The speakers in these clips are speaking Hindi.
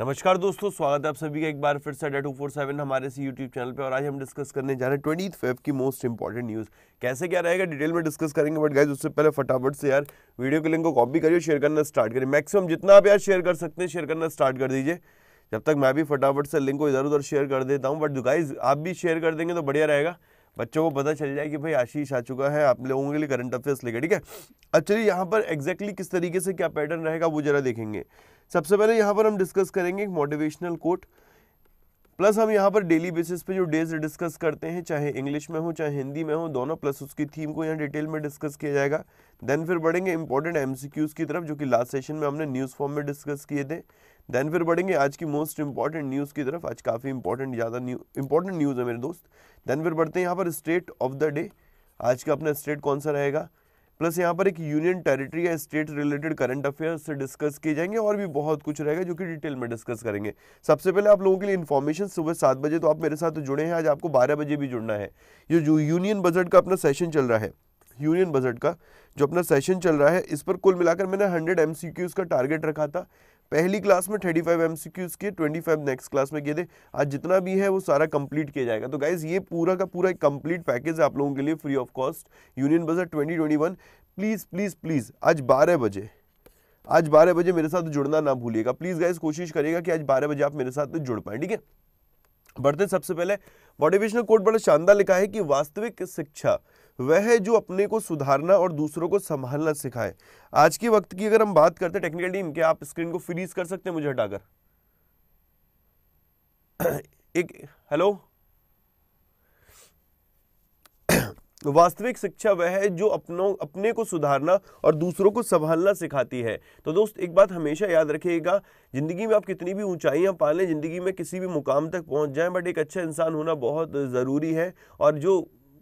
नमस्कार दोस्तों स्वागत है आप सभी का एक बार फिर से अड्डा टू फोर सेवन हमारे से यूट्यूब चैनल पे और आज हम डिस्कस करने जा रहे हैं ट्वेंटी फेफ की मोस्ट इंपॉर्टेंट न्यूज़ कैसे क्या रहेगा डिटेल में डिस्कस करेंगे बट गाइज उससे पहले फटाफट से यार वीडियो के लिंक को कॉपी करिए शेयर करना स्टार्ट करिए मैक्सिमम जितना आप यार शेयर कर सकते हैं शेयर करना स्टार्ट कर दीजिए जब तक मैं भी फटाफट से लिंक को इधर उधर शेयर कर देता हूँ बट गाइज आप भी शेयर कर देंगे तो बढ़िया रहेगा बच्चों को पता चल जाए कि भाई आशीष आ चुका है आप लोगों के लिए करंट अफेयर्स लेकर ठीक है अच्छा यहाँ पर एग्जैक्टली किस तरीके से क्या पैटर्न रहेगा वो जरा देखेंगे सबसे पहले यहाँ पर हम डिस्कस करेंगे एक मोटिवेशनल कोट प्लस हम यहाँ पर डेली बेसिस पे जो डेज डिस्कस करते हैं चाहे इंग्लिश में हो चाहे हिंदी में हो दोनों प्लस उसकी थीम को यहाँ डिटेल में डिस्कस किया जाएगा देन फिर बढ़ेंगे इंपॉर्टेंट एमसीक्यूज की तरफ जो कि लास्ट सेशन में हमने न्यूज़ फॉर्म में डिस्कस किए थे दैन फिर बढ़ेंगे आज की मोस्ट इंपॉर्टेंट न्यूज़ की तरफ आज काफ़ी इंपॉर्टेंट ज़्यादा न्यू इंपॉर्टेंट न्यूज़ है मेरे दोस्त दैन फिर बढ़ते हैं यहाँ पर स्टेट ऑफ द डे आज का अपना स्टेट कौन सा रहेगा प्लस यहाँ पर एक यूनियन टेरिटरी या स्टेट रिलेटेड करंट अफेयर्स से डिस्कस किए जाएंगे और भी बहुत कुछ रहेगा जो कि डिटेल में डिस्कस करेंगे सबसे पहले आप लोगों के लिए इन्फॉर्मेशन सुबह सात बजे तो आप मेरे साथ जुड़े हैं आज आपको बारह बजे भी जुड़ना है ये जो यूनियन बजट का अपना सेशन चल रहा है यूनियन बजट का जो अपना सेशन चल रहा है इस पर कुल मिलाकर मैंने हंड्रेड एम का टारगेट रखा था पहली क्लास में थर्टी फाइव एम के ट्वेंटी फाइव नेक्स्ट क्लास में किए थे आज जितना भी है वो सारा कंप्लीट किया जाएगा तो गाइज ये पूरा का पूरा एक कंप्लीट पैकेज है आप लोगों के लिए free of cost union budget twenty twenty one please please please आज बारह बजे आज बारह बजे मेरे साथ जुड़ना ना भूलिएगा प्लीज़ गाइज कोशिश करिएगा कि आज बारह बजे आप मेरे साथ जुड़ पाए ठीक है बढ़ते सबसे पहले मोटिवेशनल कोर्ट बड़ा शानदार लिखा है कि वास्तविक शिक्षा वह है जो अपने को सुधारना और दूसरों को संभालना सिखाए आज के वक्त की अगर हम बात करते हैं टेक्निकल टीम के आप स्क्रीन को फ्रीज कर सकते हैं मुझे हटाकर एक हेलो वास्तविक शिक्षा वह है जो अपनों अपने को सुधारना और दूसरों को संभालना सिखाती है तो दोस्त एक बात हमेशा याद रखिएगा ज़िंदगी में आप कितनी भी ऊंचाइयां पालें ज़िंदगी में किसी भी मुकाम तक पहुंच जाएं बट एक अच्छा इंसान होना बहुत ज़रूरी है और जो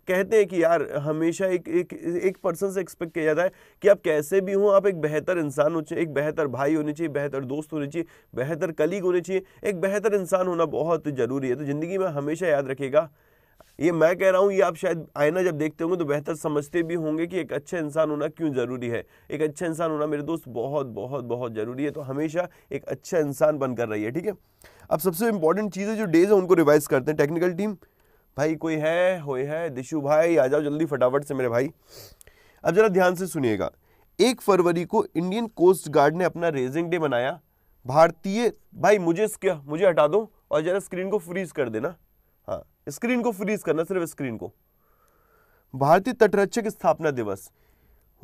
कहते हैं कि यार हमेशा एक एक एक पर्सन से एक्सपेक्ट किया जाता है कि आप कैसे भी हों आप एक बेहतर इंसान हो चाहिए एक बेहतर भाई होने चाहिए बेहतर दोस्त होने चाहिए बेहतर कलीग होने चाहिए एक बेहतर इंसान होना बहुत ज़रूरी है तो ज़िंदगी में हमेशा याद रखेगा ये मैं कह रहा हूँ ये आप शायद आईना जब देखते होंगे तो बेहतर समझते भी होंगे कि एक अच्छे इंसान होना क्यों ज़रूरी है एक अच्छा इंसान होना मेरे दोस्त बहुत बहुत बहुत ज़रूरी है तो हमेशा एक अच्छा इंसान बनकर रही है ठीक है अब सबसे इंपॉर्टेंट चीज़ है जो डेज है उनको रिवाइज करते हैं टेक्निकल टीम भाई कोई है होए है दिशु भाई आ जाओ जल्दी फटाफट से मेरे भाई अब जरा ध्यान से सुनिएगा एक फरवरी को इंडियन कोस्ट गार्ड ने अपना रेजिंग डे मनाया भारतीय भाई मुझे क्या मुझे हटा दो और जरा स्क्रीन को फ्रीज कर देना हाँ स्क्रीन को फ्रीज करना सिर्फ स्क्रीन को भारतीय तटरक्षक स्थापना दिवस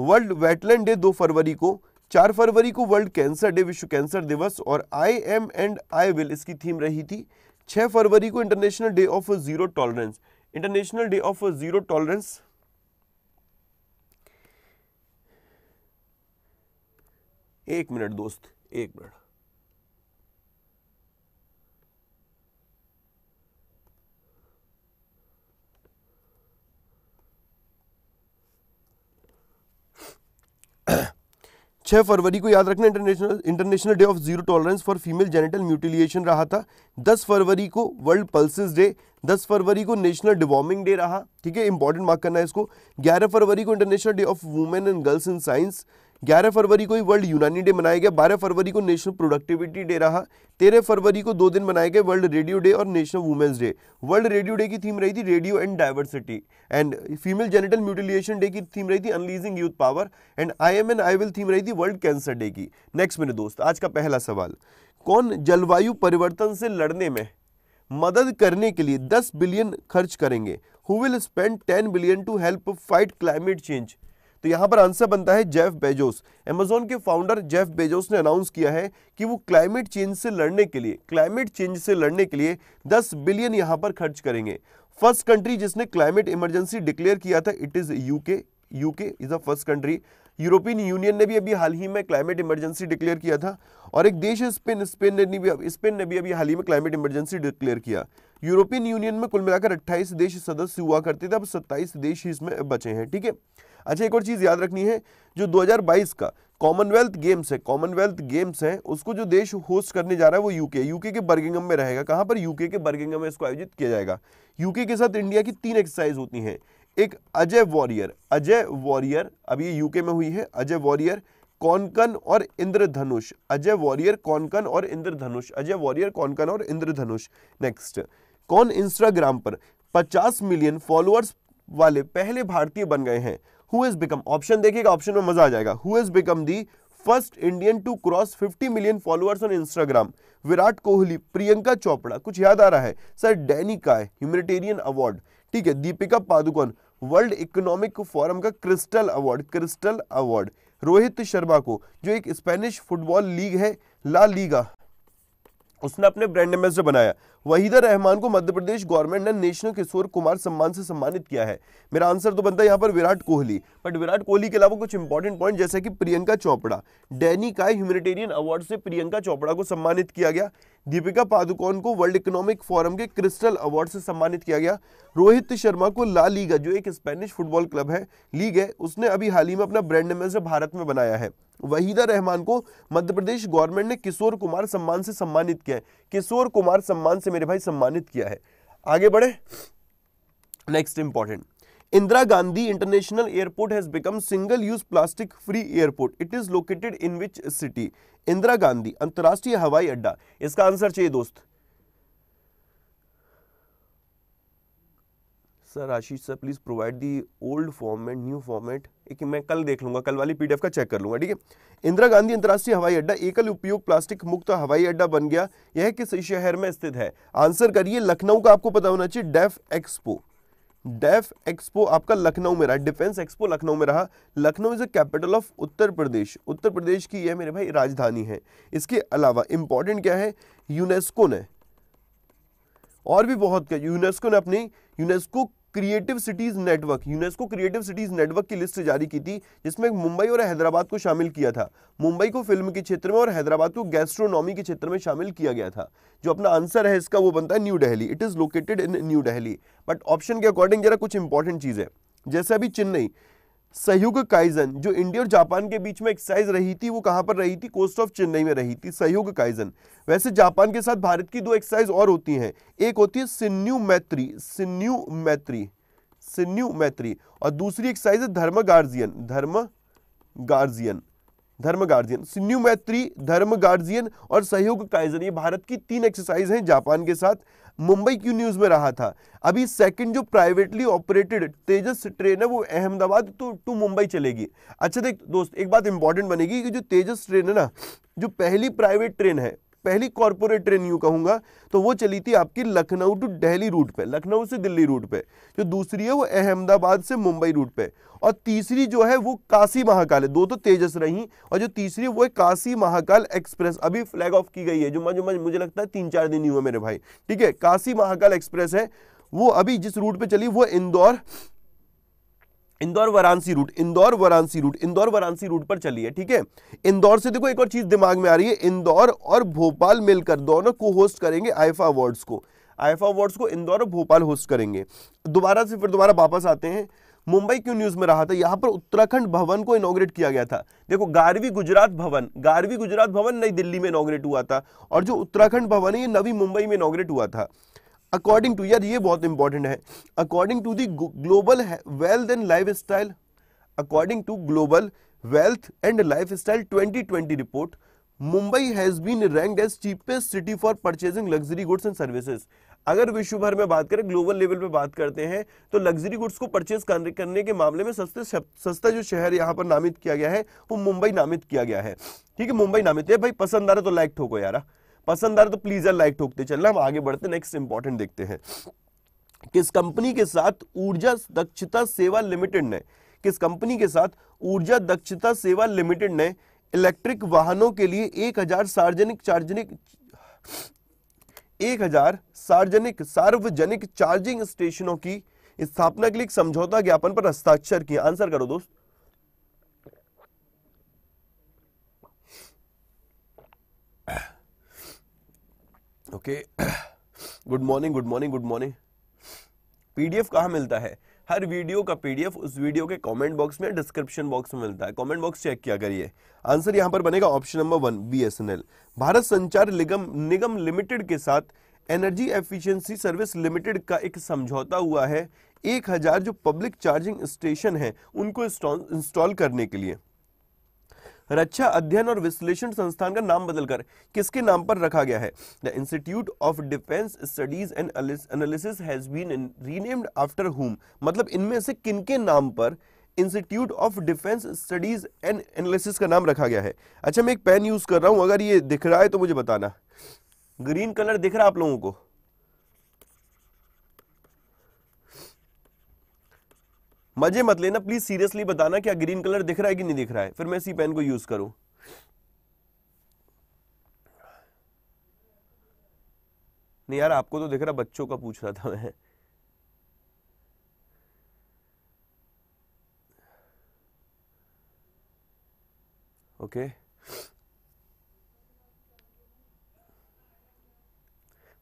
वर्ल्ड वेटलैंड डे दो फरवरी को चार फरवरी को वर्ल्ड कैंसर डे विश्व कैंसर दिवस और I am and I will इसकी थीम रही थी छह फरवरी को international day of zero tolerance international day of zero tolerance एक मिनट दोस्त एक मिनट छः फरवरी को याद रखना international international day of zero tolerance for female genital mutilation रहा था दस फरवरी को वर्ल्ड पल्सिस डे दस फरवरी को नेशनल डिवॉर्मिंग डे रहा ठीक है इंपॉर्टेंट मार्क करना है इसको ग्यारह फरवरी को international day of women and girls in science 11 फरवरी को ही वर्ल्ड यूनानी डे मनाया गया 12 फरवरी को नेशनल प्रोडक्टिविटी डे रहा 13 फरवरी को दो दिन मनाए गए वर्ल्ड रेडियो डे और national women's day world radio day की थीम रही थी radio and diversity and female genital mutilation day की थीम रही थी unleashing youth power and I am and I will theme रही थी वर्ल्ड कैंसर डे की नेक्स्ट मेरे दोस्त आज का पहला सवाल कौन जलवायु परिवर्तन से लड़ने में मदद करने के लिए 10 बिलियन खर्च करेंगे who will spend 10 billion to help fight climate change तो यहाँ पर आंसर बनता है जेफ बेजोस एमेजोन के फाउंडर जेफ बेजोस ने अनाउंस किया है कि वो क्लाइमेट चेंज से लड़ने के लिए क्लाइमेट चेंज से लड़ने के लिए 10 बिलियन यहाँ पर खर्च करेंगे फर्स्ट कंट्री जिसने क्लाइमेट इमरजेंसी डिक्लेयर किया था it is UK UK is a first country European Union ने भी अभी हाल ही में क्लाइमेट इमरजेंसी डिक्लेयर किया था और एक देश स्पेन स्पेन ने भी स्पेन ने भी अभी हाल ही में क्लाइमेट इमरजेंसी डिक्लेयर किया यूरोपियन यूनियन में कुल मिलाकर 28 देश सदस्य हुआ करते थे अब 27 देश ही इसमें बचे हैं ठीक है थीके? अच्छा एक और चीज़ याद रखनी है जो 2022 का कॉमनवेल्थ गेम्स है कॉमनवेल्थ गेम्स है उसको जो देश होस्ट करने जा रहा है वो यूके यूके के बर्गिंगम में रहेगा कहाँ पर यूके के बर्गिंगम में इसको आयोजित किया जाएगा यूके के साथ इंडिया की तीन एक्सरसाइज होती हैं एक अजय वॉरियर अजय वॉरियर अब ये यूके में हुई है अजय वॉरियर कौनकन और इंद्रधनुष अजय वॉरियर कौनकन और इंद्रधनुष अजय वॉरियर कौनकन और इंद्रधनुष नेक्स्ट कौन इंस्टाग्राम पर 50 मिलियन फॉलोअर्स वाले पहले भारतीय बन गए हैं हुज बिकम ऑप्शन देखिएगा ऑप्शन में मजा आ जाएगा who has become the first Indian to cross 50 million followers on Instagram Virat Kohli Priyanka Chopra कुछ याद आ रहा है sir Danny Kaye humanitarian award ठीक है Deepika Padukone world economic forum का crystal award crystal award Rohit Sharma को जो एक स्पेनिश फुटबॉल लीग है ला लीगा उसने अपने ब्रांड एम्बेसडर बनाया वहीदा रहमान को मध्य प्रदेश गवर्नमेंट ने नेशनल किशोर कुमार सम्मान से सम्मानित किया है मेरा आंसर तो बनता है यहाँ पर विराट कोहली बट विराट कोहली के अलावा कुछ इंपॉर्टेंट पॉइंट जैसे कि प्रियंका चोपड़ा डैनी का ह्यूमिटेरियन अवार्ड से प्रियंका चोपड़ा को सम्मानित किया गया दीपिका पादुकोण को वर्ल्ड इकोनॉमिक फोरम के क्रिस्टल अवार्ड से सम्मानित किया गया रोहित शर्मा को ला लीगा जो एक स्पेनिश फुटबॉल क्लब है लीग है उसने अभी हाल ही में अपना ब्रांड एम्बेसडर भारत में बनाया है वहीदा रहमान को मध्य प्रदेश गवर्नमेंट ने किशोर कुमार सम्मान से सम्मानित किया है किशोर कुमार सम्मान से मेरे भाई सम्मानित किया है आगे बढ़े next important Indira Gandhi international airport has become single use plastic free airport it is located in which city Indira Gandhi अंतर्राष्ट्रीय हवाई अड्डा इसका आंसर चाहिए दोस्त sir Ashish sir please provide the old format new format एक मैं कल देख लूंगा कल वाली पीडीएफ का चेक कर लूंगा ठीक है इंदिरा गांधी अंतर्राष्ट्रीय हवाई अड्डा एकल उपयोग प्लास्टिक मुक्त हवाई अड्डा बन गया यह किस शहर में स्थित है आंसर करिए लखनऊ का आपको पता होना चाहिए डेफ एक्सपो डेफ एक्सपो आपका लखनऊ में रहा डिफेंस एक्सपो लखनऊ में रहा Lucknow is the capital of Uttar Pradesh Uttar Pradesh की यह मेरे भाई राजधानी है इसके अलावा इंपॉर्टेंट क्या है यूनेस्को ने और भी बहुत क्या यूनेस्को ने अपनी UNESCO creative cities network UNESCO creative cities network की लिस्ट जारी की थी जिसमें मुंबई और हैदराबाद को शामिल किया था मुंबई को फिल्म के क्षेत्र में और हैदराबाद को गैस्ट्रोनॉमी के क्षेत्र में शामिल किया गया था जो अपना आंसर है इसका वो बनता है new Delhi it is located in new Delhi but option के अकॉर्डिंग जरा कुछ इंपॉर्टेंट चीज़ है जैसे अभी चेन्नई सहयोग काइजन जो इंडिया और जापान के बीच में एक्सरसाइज रही थी वो कहां पर रही थी कोस्ट ऑफ चेन्नई में रही थी सहयोग काइजन वैसे जापान के साथ भारत की दो एक्सरसाइज और होती हैं एक होती है सिन्यू मैत्री सिन्यू मैत्री सिन्यू मैत्री और दूसरी एक्सरसाइज है धर्म गार्जियन धर्म गार्जियन धर्म गार्जियन सिन्यू मैत्री धर्म गार्जियन और सहयोग काइजन ये भारत की तीन एक्सरसाइज हैं जापान के साथ मुंबई क्यू न्यूज में रहा था अभी सेकंड जो प्राइवेटली ऑपरेटेड तेजस ट्रेन है वो अहमदाबाद तो टू मुंबई चलेगी अच्छा देख दोस्त एक बात इंपॉर्टेंट बनेगी कि जो तेजस ट्रेन है ना जो पहली प्राइवेट ट्रेन है पहली कॉरपोरेट ट्रेन यूँ कहूँगा तो वो चली थी आपकी लखनऊ टू दिल्ली रूट पे लखनऊ से दिल्ली रूट पे जो दूसरी है वो अहमदाबाद से मुंबई रूट पे और तीसरी जो है वो काशी महाकाल है दो तो तेजस रही और जो तीसरी वो है काशी महाकाल एक्सप्रेस अभी फ्लैग ऑफ की गई है जो मज मुझे लगता है तीन चार दिन ही हुआ मेरे भाई ठीक है काशी महाकाल एक्सप्रेस है वो अभी जिस रूट पर चली वो Indore Indore Varanasi route Indore Varanasi route Indore Varanasi route पर चली है ठीक है इंदौर से देखो एक और चीज दिमाग में आ रही है इंदौर और भोपाल मिलकर दोनों को होस्ट करेंगे आईफा अवार्ड्स को आईफा अवार्ड्स को इंदौर और भोपाल होस्ट करेंगे दोबारा से फिर दोबारा वापस आते हैं मुंबई क्यों न्यूज में रहा था यहाँ पर उत्तराखंड भवन को इनोग्रेट किया गया था देखो गारवी गुजरात भवन गारवी गुजरात भवन नई दिल्ली में इनोग्रेट हुआ था और जो उत्तराखंड भवन है ये नवी मुंबई में इनोग्रेट हुआ था अकॉर्डिंग टू यार ये बहुत इंपॉर्टेंट है according to the global wealth and lifestyle according to global wealth and lifestyle twenty twenty report Mumbai has been rank as cheapest city for purchasing luxury goods and services अगर विश्व भर में बात करें ग्लोबल लेवल पे बात करते हैं तो लग्जरी गुड्स को परचेज करने के मामले में सस्ते सस्ता जो शहर यहां पर नामित किया गया है वो मुंबई नामित किया गया है ठीक है मुंबई नामित है भाई पसंद आ रहा तो लाइक ठोको यारा हाँ। पसंद आ रहा तो प्लीज लाइक ठोकते चलना हम आगे बढ़ते नेक्स्ट इंपॉर्टेंट देखते हैं किस कंपनी के साथ ऊर्जा दक्षता सेवा लिमिटेड ने किस कंपनी के साथ ऊर्जा दक्षता सेवा लिमिटेड ने इलेक्ट्रिक वाहनों के लिए एक हजार सार्वजनिक चार्जनिक एक हजार सार्वजनिक सार्वजनिक चार्जिंग स्टेशनों की स्थापना के लिए समझौता ज्ञापन पर हस्ताक्षर किया आंसर करो दोस्त okay good morning good morning good morning PDF कहाँ मिलता है हर वीडियो का पीडीएफ उस वीडियो के कमेंट बॉक्स में डिस्क्रिप्शन बॉक्स में मिलता है कमेंट बॉक्स चेक किया करिए आंसर यहां पर बनेगा option number one BSNL Bharat Sanchar Nigam निगम लिमिटेड के साथ एनर्जी एफिशिएंसी सर्विस लिमिटेड का एक समझौता हुआ है एक हजार जो पब्लिक चार्जिंग स्टेशन है उनको इंस्टॉल करने के लिए रक्षा अध्ययन और विश्लेषण संस्थान का नाम बदलकर किसके नाम पर रखा गया है the institute of defence studies and analysis has been renamed after whom मतलब इनमें से किनके नाम पर institute of defence studies and analysis का नाम रखा गया है अच्छा मैं एक पेन यूज कर रहा हूं अगर ये दिख रहा है तो मुझे बताना ग्रीन कलर दिख रहा है आप लोगों को मजे मत लेना प्लीज सीरियसली बताना क्या ग्रीन कलर दिख रहा है कि नहीं दिख रहा है फिर मैं इसी पेन को यूज करूं नहीं यार आपको तो दिख रहा बच्चों का पूछ रहा था मैं ओके okay.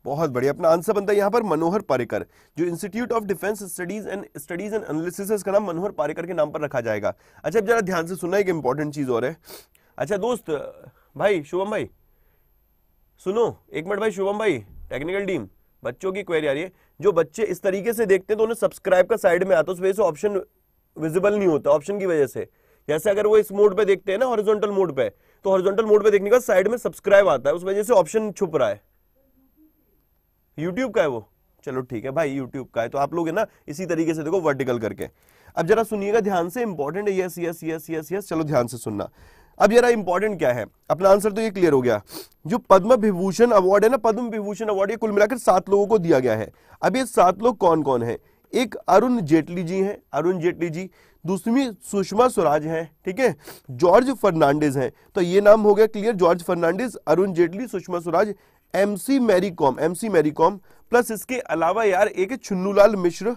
बहुत बढ़िया अपना आंसर बनता है यहाँ पर मनोहर पारेकर जो institute of defence studies and studies and analysis का नाम मनोहर पारेकर के नाम पर रखा जाएगा अच्छा अब जरा ध्यान से सुना एक इंपॉर्टेंट चीज़ और है अच्छा दोस्त भाई शुभम भाई सुनो एक मिनट भाई शुभम भाई टेक्निकल टीम बच्चों की क्वेरी आ रही है जो बच्चे इस तरीके से देखते हैं तो उन्हें सब्सक्राइब का साइड में आता है उस वजह से ऑप्शन विजिबल नहीं होता ऑप्शन की वजह से जैसे अगर वो इस मोड पे देखते हैं ना हॉरिजॉन्टल मोड पे तो हॉरिजॉन्टल मोड पे देखने का साइड में सब्सक्राइब आता है उस वजह से ऑप्शन छुप रहा है यूट्यूब का है वो चलो ठीक है भाई यूट्यूब का है तो आप लोग है ना इसी तरीके से देखो वर्टिकल करके अब जरा सुनिएगा ध्यान से इंपॉर्टेंट है yes yes yes yes yes चलो ध्यान से सुनना अब जरा इंपॉर्टेंट क्या है अपना आंसर तो ये क्लियर हो गया जो पद्म विभूषण अवार्ड है ना पद्म विभूषण अवार्ड ये कुल मिलाकर सात लोगों को दिया गया है अब ये सात लोग कौन कौन है एक अरुण जेटली जी हैं अरुण जेटली जी दूसरी सुषमा स्वराज हैं ठीक है जॉर्ज फर्नांडिस हैं तो ये नाम हो गया clear George Fernandes Arun Jaitley Sushma Swaraj MC Mary Kom MC Kom plus इसके अलावा यार एक छुन्नूलाल मिश्र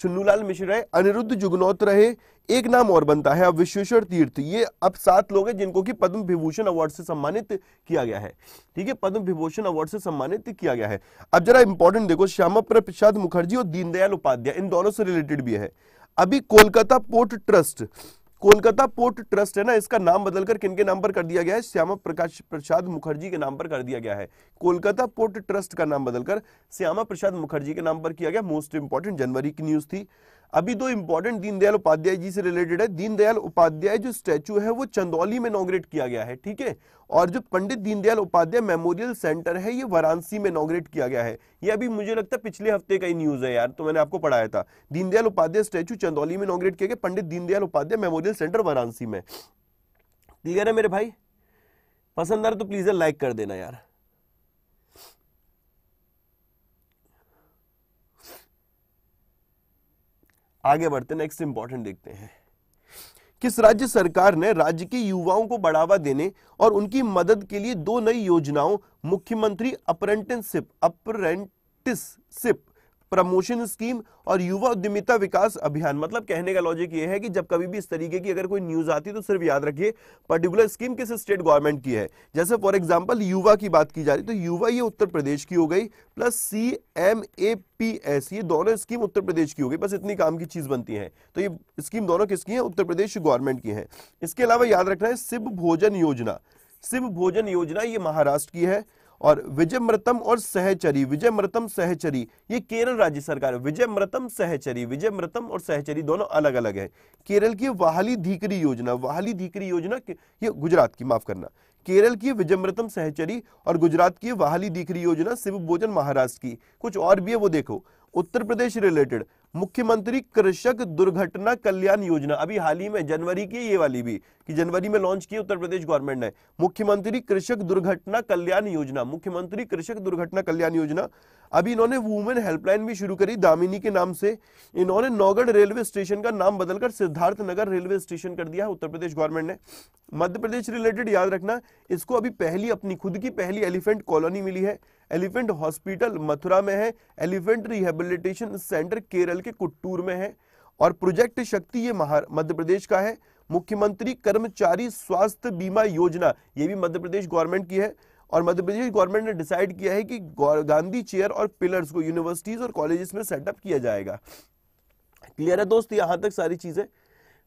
चुन्नूलाल मिश्र है अनिरुद्ध जुगनौत रहे एक नाम और बनता है अब विश्वेश्वर तीर्थ ये अब सात लोग हैं जिनको कि पद्म विभूषण अवार्ड से सम्मानित किया गया है ठीक है पद्म विभूषण अवार्ड से सम्मानित किया गया है अब जरा इंपॉर्टेंट देखो श्यामा प्रसाद मुखर्जी और दीनदयाल उपाध्याय इन दोनों से रिलेटेड भी है अभी Kolkata port trust Kolkata port trust है ना इसका नाम बदलकर किनके नाम पर कर दिया गया है श्यामा प्रकाश प्रसाद मुखर्जी के नाम पर कर दिया गया है कोलकाता पोर्ट ट्रस्ट का नाम बदलकर श्यामा प्रसाद मुखर्जी के नाम पर किया गया मोस्ट इंपॉर्टेंट जनवरी की न्यूज थी अभी दो इंपॉर्टेंट दीनदयाल उपाध्याय जी से रिलेटेड है दीनदयाल उपाध्याय जो स्टैचू है वो चंदौली में नॉगरेट किया गया है ठीक है और जो पंडित दीनदयाल उपाध्याय मेमोरियल सेंटर है ये वाराणसी में नॉगरेट किया गया है ये अभी मुझे लगता है पिछले हफ्ते का ही न्यूज है यार तो मैंने आपको पढ़ाया था दीनदयाल उपाध्याय स्टैचू चंदौली में नॉगरेट किया गया पंडित दीनदयाल उपाध्याय मेमोरियल सेंटर वाराणसी में क्लियर है मेरे भाई पसंद आ रहा तो प्लीज लाइक कर देना यार आगे बढ़ते नेक्स्ट इंपॉर्टेंट देखते हैं किस राज्य सरकार ने राज्य के युवाओं को बढ़ावा देने और उनकी मदद के लिए दो नई योजनाओं मुख्यमंत्री अप्रेंटिसिप अप्रेंटिसिप प्रमोशन स्कीम और युवा उद्यमिता विकास अभियान मतलब कहने का लॉजिक ये है कि जब कभी भी इस तरीके की अगर कोई न्यूज आती है तो सिर्फ याद रखिए पर्टिकुलर स्कीम किस स्टेट गवर्नमेंट की है जैसे फॉर एग्जाम्पल युवा की बात की जा रही तो युवा ये उत्तर प्रदेश की हो गई plus C M A P S ये दोनों स्कीम उत्तर प्रदेश की हो गई बस इतनी काम की चीज बनती है तो ये स्कीम दोनों किसकी है उत्तर प्रदेश गवर्नमेंट की है इसके अलावा याद रखना है सिब भोजन योजना सिब भोजन योजना ये महाराष्ट्र की है और विजय मृतम और सहचरी विजय मृतम सहचरी ये केरल राज्य सरकार विजय मृतम सहचरी विजय मृतम और सहचरी दोनों अलग अलग है केरल की वाहली धीकरी योजना वाहली धीकरी योजना ये गुजरात की माफ करना केरल की विजयमृतम सहचरी और गुजरात की वाहली दीकरी योजना शिव भोजन महाराष्ट्र की कुछ और भी है वो देखो उत्तर प्रदेश रिलेटेड मुख्यमंत्री कृषक दुर्घटना कल्याण योजना अभी हाल ही में जनवरी की ये वाली भी कि जनवरी में लॉन्च की उत्तर प्रदेश गवर्नमेंट ने मुख्यमंत्री कृषक दुर्घटना कल्याण योजना मुख्यमंत्री कृषक दुर्घटना कल्याण योजना अभी इन्होंने वुमेन हेल्पलाइन भी शुरू करी दामिनी के नाम से इन्होंने नौगढ़ रेलवे स्टेशन का नाम बदलकर सिद्धार्थ नगर रेलवे स्टेशन कर दिया उत्तर प्रदेश गवर्नमेंट ने मध्य प्रदेश रिलेटेड याद रखना इसको अभी पहली अपनी खुद की पहली एलिफेंट कॉलोनी मिली है एलिफेंट हॉस्पिटल मथुरा में है एलिफेंट रिहेबिलिटेशन सेंटर केरल के कुट्टूर में है और प्रोजेक्ट शक्ति ये मध्य प्रदेश का है मुख्यमंत्री कर्मचारी स्वास्थ्य बीमा योजना ये भी मध्य प्रदेश गवर्नमेंट की है और मध्य प्रदेश गवर्नमेंट ने डिसाइड किया है कि गांधी चेयर और पिलर्स को यूनिवर्सिटीज और कॉलेजेस में सेटअप किया जाएगा क्लियर है दोस्त यहां तक सारी चीजें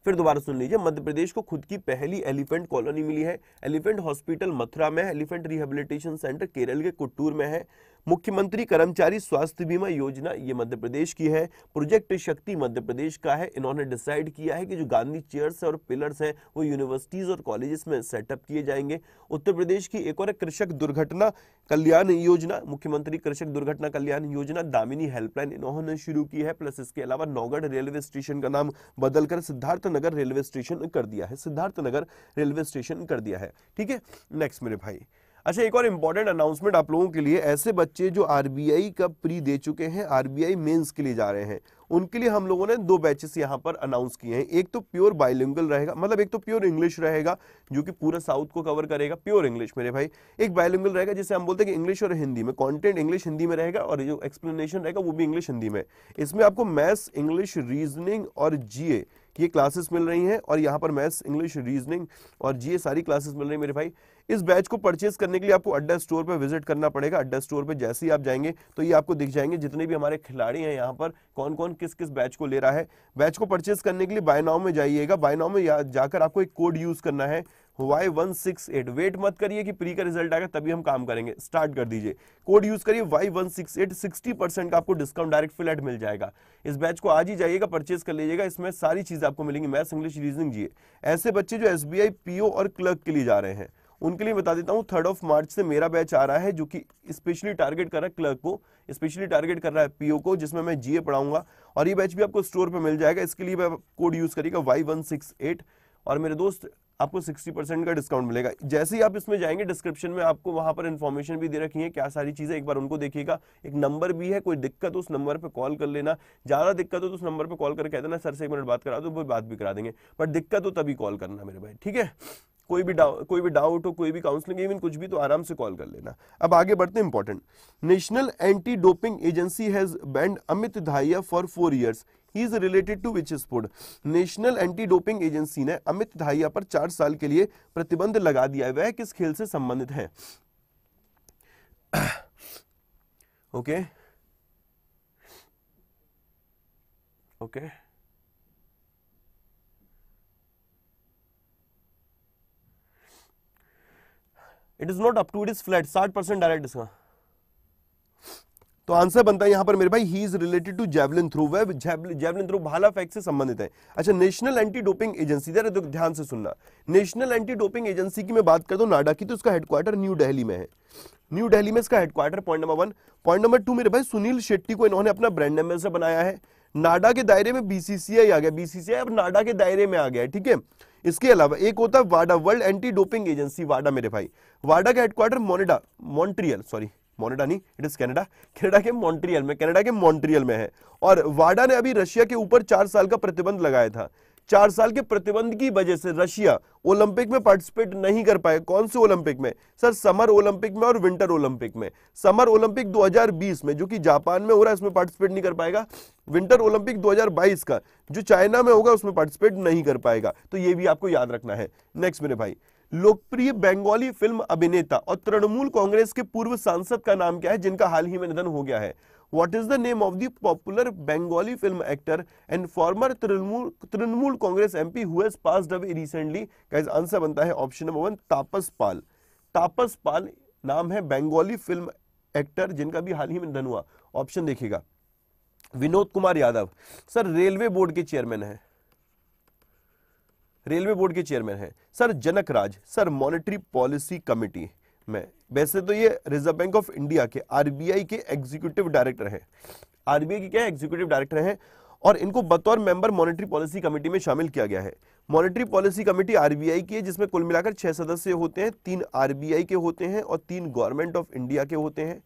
फिर दोबारा सुन लीजिए मध्य प्रदेश को खुद की पहली एलिफेंट कॉलोनी मिली है एलिफेंट हॉस्पिटल मथुरा में एलिफेंट रिहेबिलिटेशन सेंटर केरल के कुट्टूर में है मुख्यमंत्री कर्मचारी स्वास्थ्य बीमा योजना ये मध्य प्रदेश की है प्रोजेक्ट शक्ति मध्य प्रदेश का है इन्होंने डिसाइड किया है कि जो गांधी चेयर्स और पिलर्स हैं वो यूनिवर्सिटीज और कॉलेजेस में सेटअप किए जाएंगे उत्तर प्रदेश की एक और कृषक दुर्घटना कल्याण योजना मुख्यमंत्री कृषक दुर्घटना कल्याण योजना दामिनी हेल्पलाइन इन्होंने शुरू की है प्लस इसके अलावा नौगढ़ रेलवे स्टेशन का नाम बदलकर सिद्धार्थ नगर रेलवे स्टेशन कर दिया है सिद्धार्थ नगर रेलवे स्टेशन कर दिया है ठीक है नेक्स्ट मेरे भाई अच्छा एक और इम्पॉर्टेंट अनाउंसमेंट आप लोगों के लिए ऐसे बच्चे जो आरबीआई का प्री दे चुके हैं आरबीआई मेंस के लिए जा रहे हैं उनके लिए हम लोगों ने दो बैचेस यहाँ पर अनाउंस किए हैं एक तो प्योर बायोलिंगल रहेगा मतलब एक तो प्योर इंग्लिश रहेगा जो कि पूरा साउथ को कवर करेगा प्योर इंग्लिश मेरे भाई एक बायलिंगल रहेगा जिसे हम बोलते हैं कि इंग्लिश और हिंदी में कंटेंट इंग्लिश हिंदी में रहेगा और जो एक्सप्लेनेशन रहेगा वो भी इंग्लिश हिंदी में इसमें आपको मैथ्स इंग्लिश रीजनिंग और जीए ये क्लासेस मिल रही हैं और यहाँ पर मैथ्स इंग्लिश रीजनिंग और जीए सारी क्लासेस मिल रही है मेरे भाई इस बैच को परचेज करने के लिए आपको अड्डा स्टोर पर विजिट करना पड़ेगा अड्डा स्टोर पर जैसे ही आप जाएंगे तो ये आपको दिख जाएंगे जितने भी हमारे खिलाड़ी हैं यहाँ पर कौन कौन किस किस बैच को ले रहा है बैच को परचेज करने के लिए बायनाव में जाइएगा बायनाव में जाकर आपको एक कोड यूज करना है Y one six eight wait मत करिए कि प्री का रिजल्ट आएगा तभी हम काम करेंगे स्टार्ट कर दीजिए कोड यूज करिए Y one six eight sixty percent का आपको डिस्काउंट डायरेक्ट फ्लैट मिल जाएगा इस बैच को आज ही जाइएगा परचेज कर लीजिएगा इसमें सारी चीजें आपको मिलेंगी मैथ्स इंग्लिश रीजनिंग जी ऐसे बच्चे जो एस बी आई पीओ और क्लर्क के लिए जा रहे हैं उनके लिए बता देता हूँ थर्ड ऑफ मार्च से मेरा बैच आ रहा है जो कि स्पेशली टारगेट कर रहा है क्लर्क को स्पेशली टारगेट कर रहा है पीओ को जिसमें मैं जीए पढ़ाऊंगा और ये बैच भी आपको स्टोर पर मिल जाएगा इसके लिए आप कोड यूज़ करिएगा वाई वन सिक्स एट और मेरे दोस्त आपको 60 परसेंट का डिस्काउंट मिलेगा जैसे ही आप इसमें जाएंगे डिस्क्रिप्शन में आपको वहां पर इन्फॉर्मेशन भी दे रखी है क्या सारी चीज़ें एक बार उनको देखिएगा एक नंबर भी है कोई दिक्कत उस नंबर पर कॉल कर लेना ज़्यादा दिक्कत हो तो उस नंबर पर कॉल करके कह देना सर से एक मिनट बात करा दो बात भी करा देंगे बट दिक्कत हो तभी कॉल करना मेरे भाई ठीक है कोई भी डाउट कोई भी डाउट हो कोई भी काउंसलिंग इवन कुछ भी तो आराम से कॉल कर लेना अब आगे बढ़ते हैं important national anti doping agency has banned Amit Dhaiya for four years he is related to which sport national anti doping agency ने अमित धाइया पर चार साल के लिए प्रतिबंध लगा दिया है वह किस खेल से संबंधित है okay okay. Okay okay. It is not up to it is flat साठ परसेंट डायरेक्ट इसका तो आंसर बनता है यहां पर मेरे भाई he is related to javelin throw way javelin throw भाला फैक्ट से संबंधित है अच्छा नेशनल एंटी डोपिंग एजेंसी जरा तो ध्यान से सुनना नेशनल एंटी डोपिंग एजेंसी की मैं बात करता हूं नाडा की तो उसका हेडक्वार्टर न्यू दिल्ली में है न्यू दिल्ली में इसका headquarter point number one point number two मेरे भाई सुनील शेट्टी को इन्होंने अपना ब्रांड एम्बेसडर बनाया है नाडा के दायरे में बीसीसीआई आ गया बीसीसीआई अब नाडा के दायरे में आ गया ठीक है इसके अलावा एक होता है वाडा वर्ल्ड एंटी डोपिंग एजेंसी वाडा मेरे भाई वाडा का हेडक्वार्टर मोनेडा मॉन्ट्रियल सॉरी मोनेडा नहीं इट इज कनाडा कनाडा के मॉन्ट्रियल में कनाडा के मॉन्ट्रियल में है और वाडा ने अभी रशिया के ऊपर चार साल का प्रतिबंध लगाया था चार साल के प्रतिबंध की वजह से रशिया ओलंपिक में पार्टिसिपेट नहीं कर पाए कौन से ओलंपिक में सर समर ओलंपिक में और विंटर ओलंपिक में समर ओलंपिक 2020 में जो कि जापान में हो रहा है इसमें पार्टिसिपेट नहीं कर पाएगा विंटर ओलंपिक 2022 का जो चाइना में होगा उसमें पार्टिसिपेट नहीं कर पाएगा तो यह भी आपको याद रखना है नेक्स्ट मेरे भाई लोकप्रिय बंगाली फिल्म अभिनेता और तृणमूल कांग्रेस के पूर्व सांसद का नाम क्या है जिनका हाल ही में निधन हो गया है what is the name of the popular Bengali film actor and former Trinamool, Trinamool Congress हुए who has passed बनता है option number one Tapas Pal Tapas Pal नाम है बेंगोली फिल्म एक्टर जिनका भी हाल ही में निधन हुआ ऑप्शन देखेगा Vinod Kumar Yadav sir railway board के चेयरमैन है रेलवे बोर्ड के चेयरमैन है sir Janak Raj sir monetary policy committee में वैसे तो ये रिजर्व बैंक ऑफ इंडिया के आरबीआई के एग्जीक्यूटिव डायरेक्टर हैं आरबीआई के क्या एग्जीक्यूटिव डायरेक्टर हैं और इनको बतौर मेंबर मॉनेटरी पॉलिसी कमेटी में शामिल किया गया है मॉनेटरी पॉलिसी कमेटी आरबीआई की है जिसमें कुल मिलाकर छह सदस्य होते हैं तीन आरबीआई के होते हैं और तीन गवर्नमेंट ऑफ इंडिया के होते हैं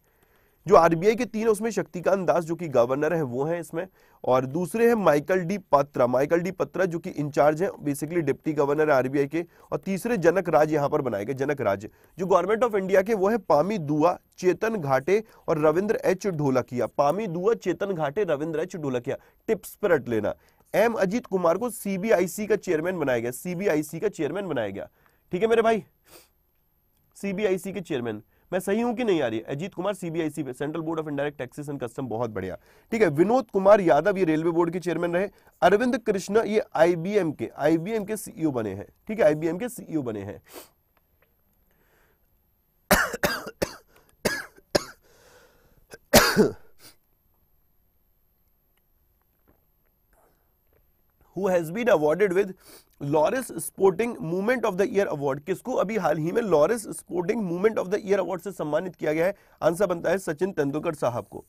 जो आरबीआई के तीन उसमें शक्तिकांत दास जो कि गवर्नर है वो है इसमें और दूसरे हैं माइकल डी पात्रा माइकल डी पत्रा जो कि इंचार्ज है बेसिकली डिप्टी गवर्नर आरबीआई के और तीसरे जनक राज यहां पर बनाए गए जनक राज जो गवर्नमेंट ऑफ इंडिया के वो है पामी दुआ चेतन घाटे और रविंद्र एच ढोलकिया पामी दुआ चेतन घाटे रविंद्र एच ढोलकिया टिप्स पर रट लेना एम अजीत कुमार को सीबीआईसी का चेयरमैन बनाया गया सीबीआईसी का चेयरमैन बनाया गया ठीक है मेरे भाई सीबीआईसी के चेयरमैन मैं सही हूं कि नहीं आ रही Ajit Kumar CBIC central board of indirect taxes and custom बहुत बढ़िया ठीक है विनोद कुमार यादव ये रेलवे बोर्ड के चेयरमैन रहे अरविंद कृष्ण ये आईबीएम के आईबीएम के सीईओ e बने हैं ठीक है आईबीएम के सीईओ e बने हैं who has been awarded with Laureus sporting movement of the year award किसको अभी हाल ही में Laureus sporting movement of the year award से सम्मानित किया गया है आंसर बनता है सचिन तेंदुलकर साहब को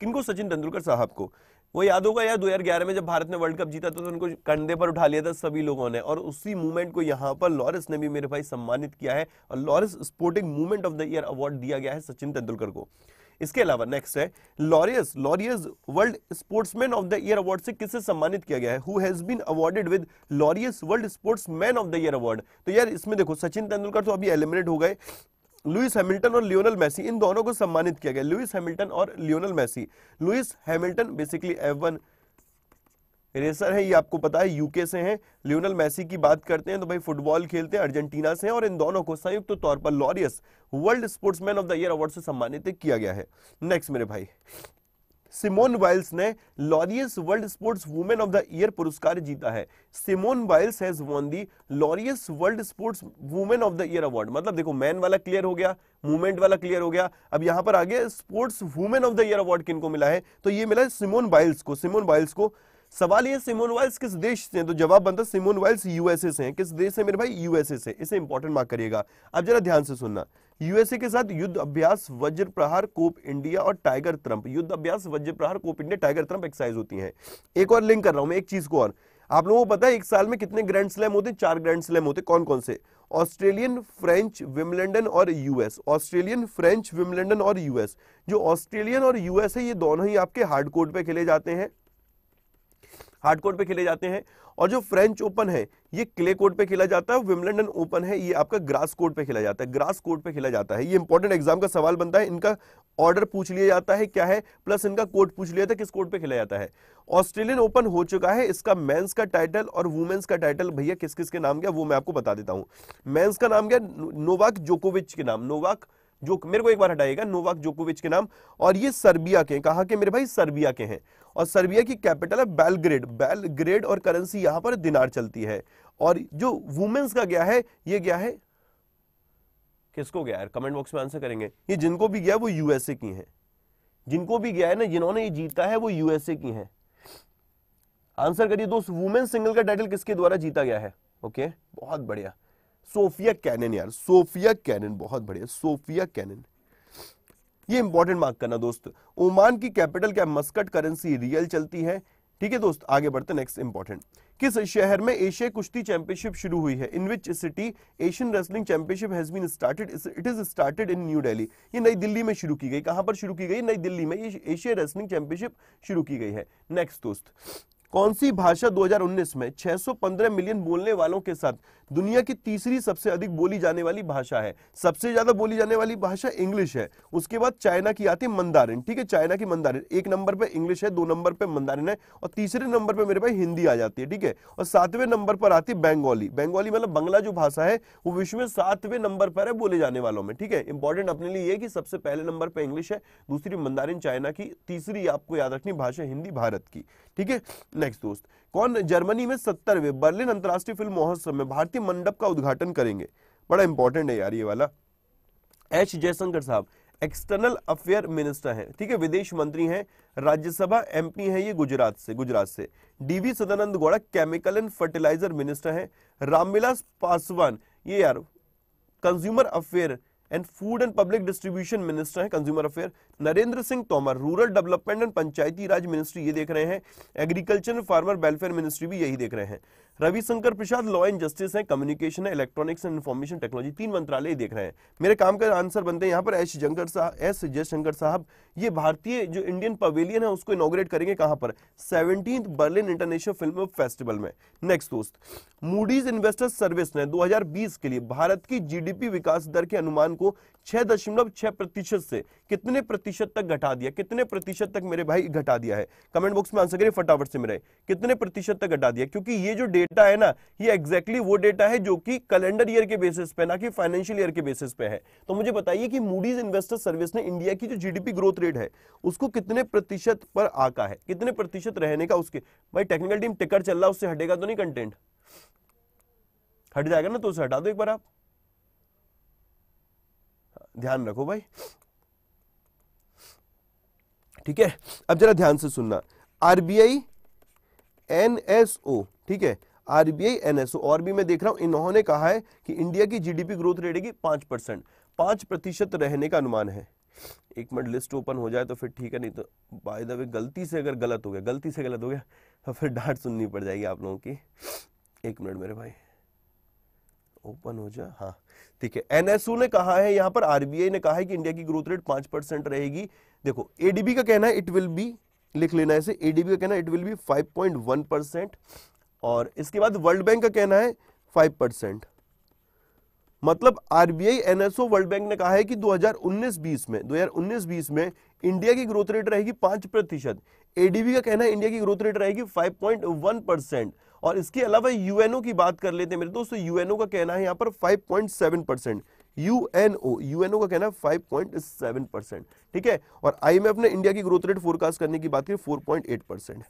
किनको सचिन तेंदुलकर साहब को वो याद होगा यार 2011 में जब भारत ने वर्ल्ड कप जीता था तो उनको कंधे पर उठा लिया था सभी लोगों ने और उसी मूवमेंट को यहां पर लॉरेंस ने भी मेरे भाई सम्मानित किया है और Laureus sporting movement of the year award दिया गया है सचिन तेंदुलकर को इसके अलावा नेक्स्ट है Laureus Laureus world sportsman of the year award से किसे सम्मानित किया गया है who has been awarded with Laureus world sportsman of the year award तो यार इसमें देखो सचिन तेंदुलकर तो अभी एलिमिनेट हो गए लुइस हैमिल्टन और लियोनल मैसी इन दोनों को सम्मानित किया गया लुइस हैमिल्टन और Lionel Messi Lewis Hamilton basically एवन रेसर है ये आपको पता है यूके से हैं लियोनल मैसी की बात करते हैं तो भाई फुटबॉल खेलते हैं अर्जेंटीना से हैं और इन दोनों को संयुक्त तो तौर पर Laureus world sportsman of the year award से सम्मानित किया गया है नेक्स्ट मेरे भाई सिमोन वाइल्स ने Laureus world sportswoman of the year पुरस्कार जीता है Simone Biles has won the Laureus world sportswoman of the year award मतलब देखो मैन वाला क्लियर हो गया मूवमेंट वाला क्लियर हो गया अब यहां पर आगे sportswoman of the year award किनको मिला है तो ये मिला है सिमोन बाइल्स को सिमोन बाइल्स को सवाल ये सिमोन वाइल्स किस देश से हैं तो जवाब बनता है सिमोन वाइल्स यूएसए से हैं किस देश से मेरे भाई यूएसए से इसे इंपॉर्टेंट मार्क करिएगा अब जरा ध्यान से सुनना यूएसए के साथ युद्ध अभ्यास वज्र प्रहार कोप इंडिया और Tiger Triumph Yudh Abhyas Vajra Prahar Cope India Tiger Triumph exercise होती है एक और लिंक कर रहा हूं मैं एक चीज को और आप लोगों को पता है एक साल में कितने ग्रैंड स्लैम होते हैं चार ग्रैंड स्लैम होते कौन कौन से ऑस्ट्रेलियन फ्रेंच विमलैंडन और यूएस ऑस्ट्रेलियन फ्रेंच विमलैंडन और यूएस जो ऑस्ट्रेलियन और यूएस है ये दोनों ही आपके हार्ड कोर्ट पे खेले जाते हैं हार्ड कोर्ट पे खेले जाते हैं और जो फ्रेंच ओपन है ये क्ले कोर्ट पे खेला जाता है विमलंडन ओपन है ये आपका ग्रास कोर्ट पे खेला जाता है ग्रास कोर्ट पे खेला जाता है ये इंपॉर्टेंट एग्जाम का सवाल बनता है इनका ऑर्डर पूछ लिया जाता है क्या है प्लस इनका कोर्ट पूछ लिया जाता है किस कोर्ट पे खेला जाता है ऑस्ट्रेलियन ओपन हो चुका है इसका मेन्स का टाइटल और वुमेन्स का टाइटल भैया किस किस के नाम गया वो मैं आपको बता देता हूं मेन्स का नाम गया नोवाक जोकोविच के नाम नोवाक जो मेरे को एक बार हटाइएगा नोवाक जोकोविच के नाम और ये सर्बिया के कहा के मेरे भाई सर्बिया के हैं और सर्बिया की कैपिटल है बेलग्रेड बेलग्रेड और करेंसी यहां पर दिनार चलती है और जो वुमेन्स का गया है ये गया है किसको गया है कमेंट बॉक्स में आंसर करेंगे ये जिनको भी गया वो यूएसए की है जिनको भी गया है ना जिन्होंने ये जीता है वो यूएसए की है आंसर करिए दोस्त वुमेन सिंगल का टाइटल किसके द्वारा जीता गया है ओके बहुत बढ़िया सोफिया कैनन यार सोफिया कैनन बहुत बढ़िया सोफिया कैनन ये इंपॉर्टेंट मार्क करना दोस्त ओमान की कैपिटल क्या मस्कट करेंसी रियल चलती है ठीक है दोस्त आगे बढ़ते नेक्स्ट इंपॉर्टेंट किस शहर में एशिया कुश्ती चैंपियनशिप शुरू हुई है in which city Asian wrestling championship has been started it is started in new Delhi ये नई दिल्ली में शुरू की गई कहां पर शुरू की गई नई दिल्ली में ये एशिया रेसलिंग चैंपियनशिप शुरू की गई है नेक्स्ट दोस्त कौन सी भाषा 2019 में 615 मिलियन बोलने वालों के साथ दुनिया की तीसरी सबसे अधिक बोली जाने वाली भाषा है सबसे ज्यादा बोली जाने वाली भाषा इंग्लिश है उसके बाद चाइना की आती है मंदारिन ठीक है चाइना की मंदारिन एक नंबर पे इंग्लिश है दो नंबर पे मंदारिन है और तीसरे नंबर पे मेरे पास हिंदी आ जाती है ठीक है और सातवें नंबर पर आती है बंगाली बंगाली मतलब बंगला जो भाषा है वो विश्व में सातवें नंबर पर है बोले जाने वालों में ठीक है इंपॉर्टेंट अपने लिए कि सबसे पहले नंबर पर इंग्लिश है दूसरी मंदारिन चाइना की तीसरी आपको याद रखनी भाषा हिंदी भारत की ठीक है नेक्स्ट दोस्त कौन जर्मनी में सत्तरवे बर्लिन अंतर्राष्ट्रीय फिल्म महोत्सव में भारतीय मंडप का उद्घाटन करेंगे बड़ा इंपॉर्टेंट है यार ये वाला एच जयशंकर साहब एक्सटर्नल अफेयर मिनिस्टर हैं ठीक है विदेश मंत्री हैं राज्यसभा एमपी हैं ये गुजरात से गुजरात से DV Sadananda Gowda chemical and fertiliser minister हैं रामविलास पासवान ये यार consumer affair and food and public distribution minister हैं consumer affair Narendra Singh Tomar rural development and Panchayati Raj ministry ये देख रहे हैं agriculture and farmer welfare ministry भी यही देख रहे हैं Ravishankar Prasad law and justice है कम्युनिकेशन है इलेक्ट्रॉनिक्स एंड इन्फॉर्मेशन टेक्नोलॉजी तीन मंत्रालय देख रहे हैं मेरे काम का आंसर बनते हैं यहाँ पर एस जंकर एस जयशंकर साहब ये भारतीय जो इंडियन पवेलियन है उसको इनोग्रेट करेंगे कहाँ पर seventeen Berlin international film festival में नेक्स्ट दोस्त मूडीज इन्वेस्टर्स सर्विस ने 2020 के लिए भारत की जीडीपी विकास दर के अनुमान को 6.6 प्रतिशत से कितने प्रतिशत तक घटा दिया कितने प्रतिशत तक मेरे भाई घटा दिया है कमेंट बॉक्स में आंसर करिए फटाफट से मेरे कितने प्रतिशत तक घटा दिया क्योंकि ये जो डेटा है ना ये एग्जैक्टली exactly वो डेटा है जो कि कैलेंडर ईयर के बेसिस पे ना कि फाइनेंशियल ईयर के बेसिस पे है तो मुझे बताइए कि मूडीज इन्वेस्टर सर्विस ने इंडिया की जो जीडीपी ग्रोथ रेट है उसको कितने प्रतिशत पर आका है कितने प्रतिशत रहने का उसके भाई टेक्निकल टीम टिकट चल रहा उससे हटेगा तो नहीं कंटेंट हट जाएगा ना तो उसे हटा दो एक बार आप ध्यान रखो भाई ठीक है अब जरा ध्यान से सुनना आरबीआई एनएसओ ठीक है आरबीआई एनएसओ और भी मैं देख रहा हूं इन्होंने कहा है कि इंडिया की जीडीपी ग्रोथ रेट है पांच परसेंट पांच प्रतिशत रहने का अनुमान है एक मिनट लिस्ट ओपन हो जाए तो फिर ठीक है नहीं तो बाय द वे गलती से अगर गलत हो गया गलती से गलत हो गया तो फिर डांट सुननी पड़ जाएगी आप लोगों की एक मिनट मेरे भाई ओपन हो जाए हाँ ठीक है एनएसओ ने कहा है यहां पर आरबीआई ने कहा है कि इंडिया की ग्रोथ रेट पांच परसेंट रहेगी देखो एडीबी का कहना है इट विल बी लिख लेना है इसे एडीबी का कहना इट विल बी 5.1 परसेंट और इसके बाद वर्ल्ड बैंक का कहना है 5 परसेंट मतलब आरबीआई एनएसओ वर्ल्ड बैंक ने कहा है कि 2019-20 में 2019-20 में इंडिया की ग्रोथ रेट रहेगी पांच प्रतिशत एडीबी का कहना है इंडिया की ग्रोथ रेट रहेगी 5.1 परसेंट और इसके अलावा यूएनओ की बात कर लेते हैं मेरे दोस्तों यूएनओ का कहना है यहां पर 5.7 परसेंट यूएनओ यूएनओ का कहना है 5.7 परसेंट ठीक है और आईएमएफ ने इंडिया की ग्रोथ रेट फोरकास्ट करने की बात की 4.8 परसेंट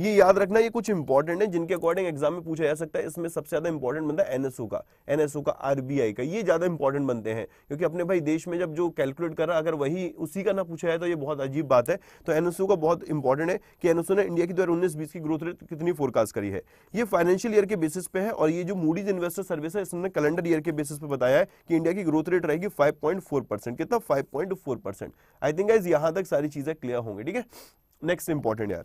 ये याद रखना ये कुछ इंपॉर्टेंट है जिनके अकॉर्डिंग एग्जाम में पूछा जा सकता है इसमें सबसे ज्यादा इंपॉर्टेंट बनता है एनएसओ का एनएसओ का आरबीआई का ये ज्यादा इंपॉर्टेंट बनते हैं क्योंकि अपने भाई देश में जब जो कैलकुलेट कर रहा अगर वही उसी का ना पूछा है तो ये बहुत अजीब बात है तो एनएसओ का बहुत इंपॉर्टेंट है कि एनएसओ ने इंडिया की दो हजार की ग्रोथ रेट कितनी फोरकास्ट करी है ये फाइनेंशियल ईयर के बेसिस पे है और ये जो मूडीज इन्वेस्टर सर्विस है इसने कैलेंडर ईयर के बेसिस पे बताया है कि इंडिया की ग्रोथ रेट रहेगी फाइव कितना फाइव आई थिंक गाइज यहां तक सारी चीजें क्लियर होंगी ठीक है नेक्स्ट इंपॉर्टेंट यार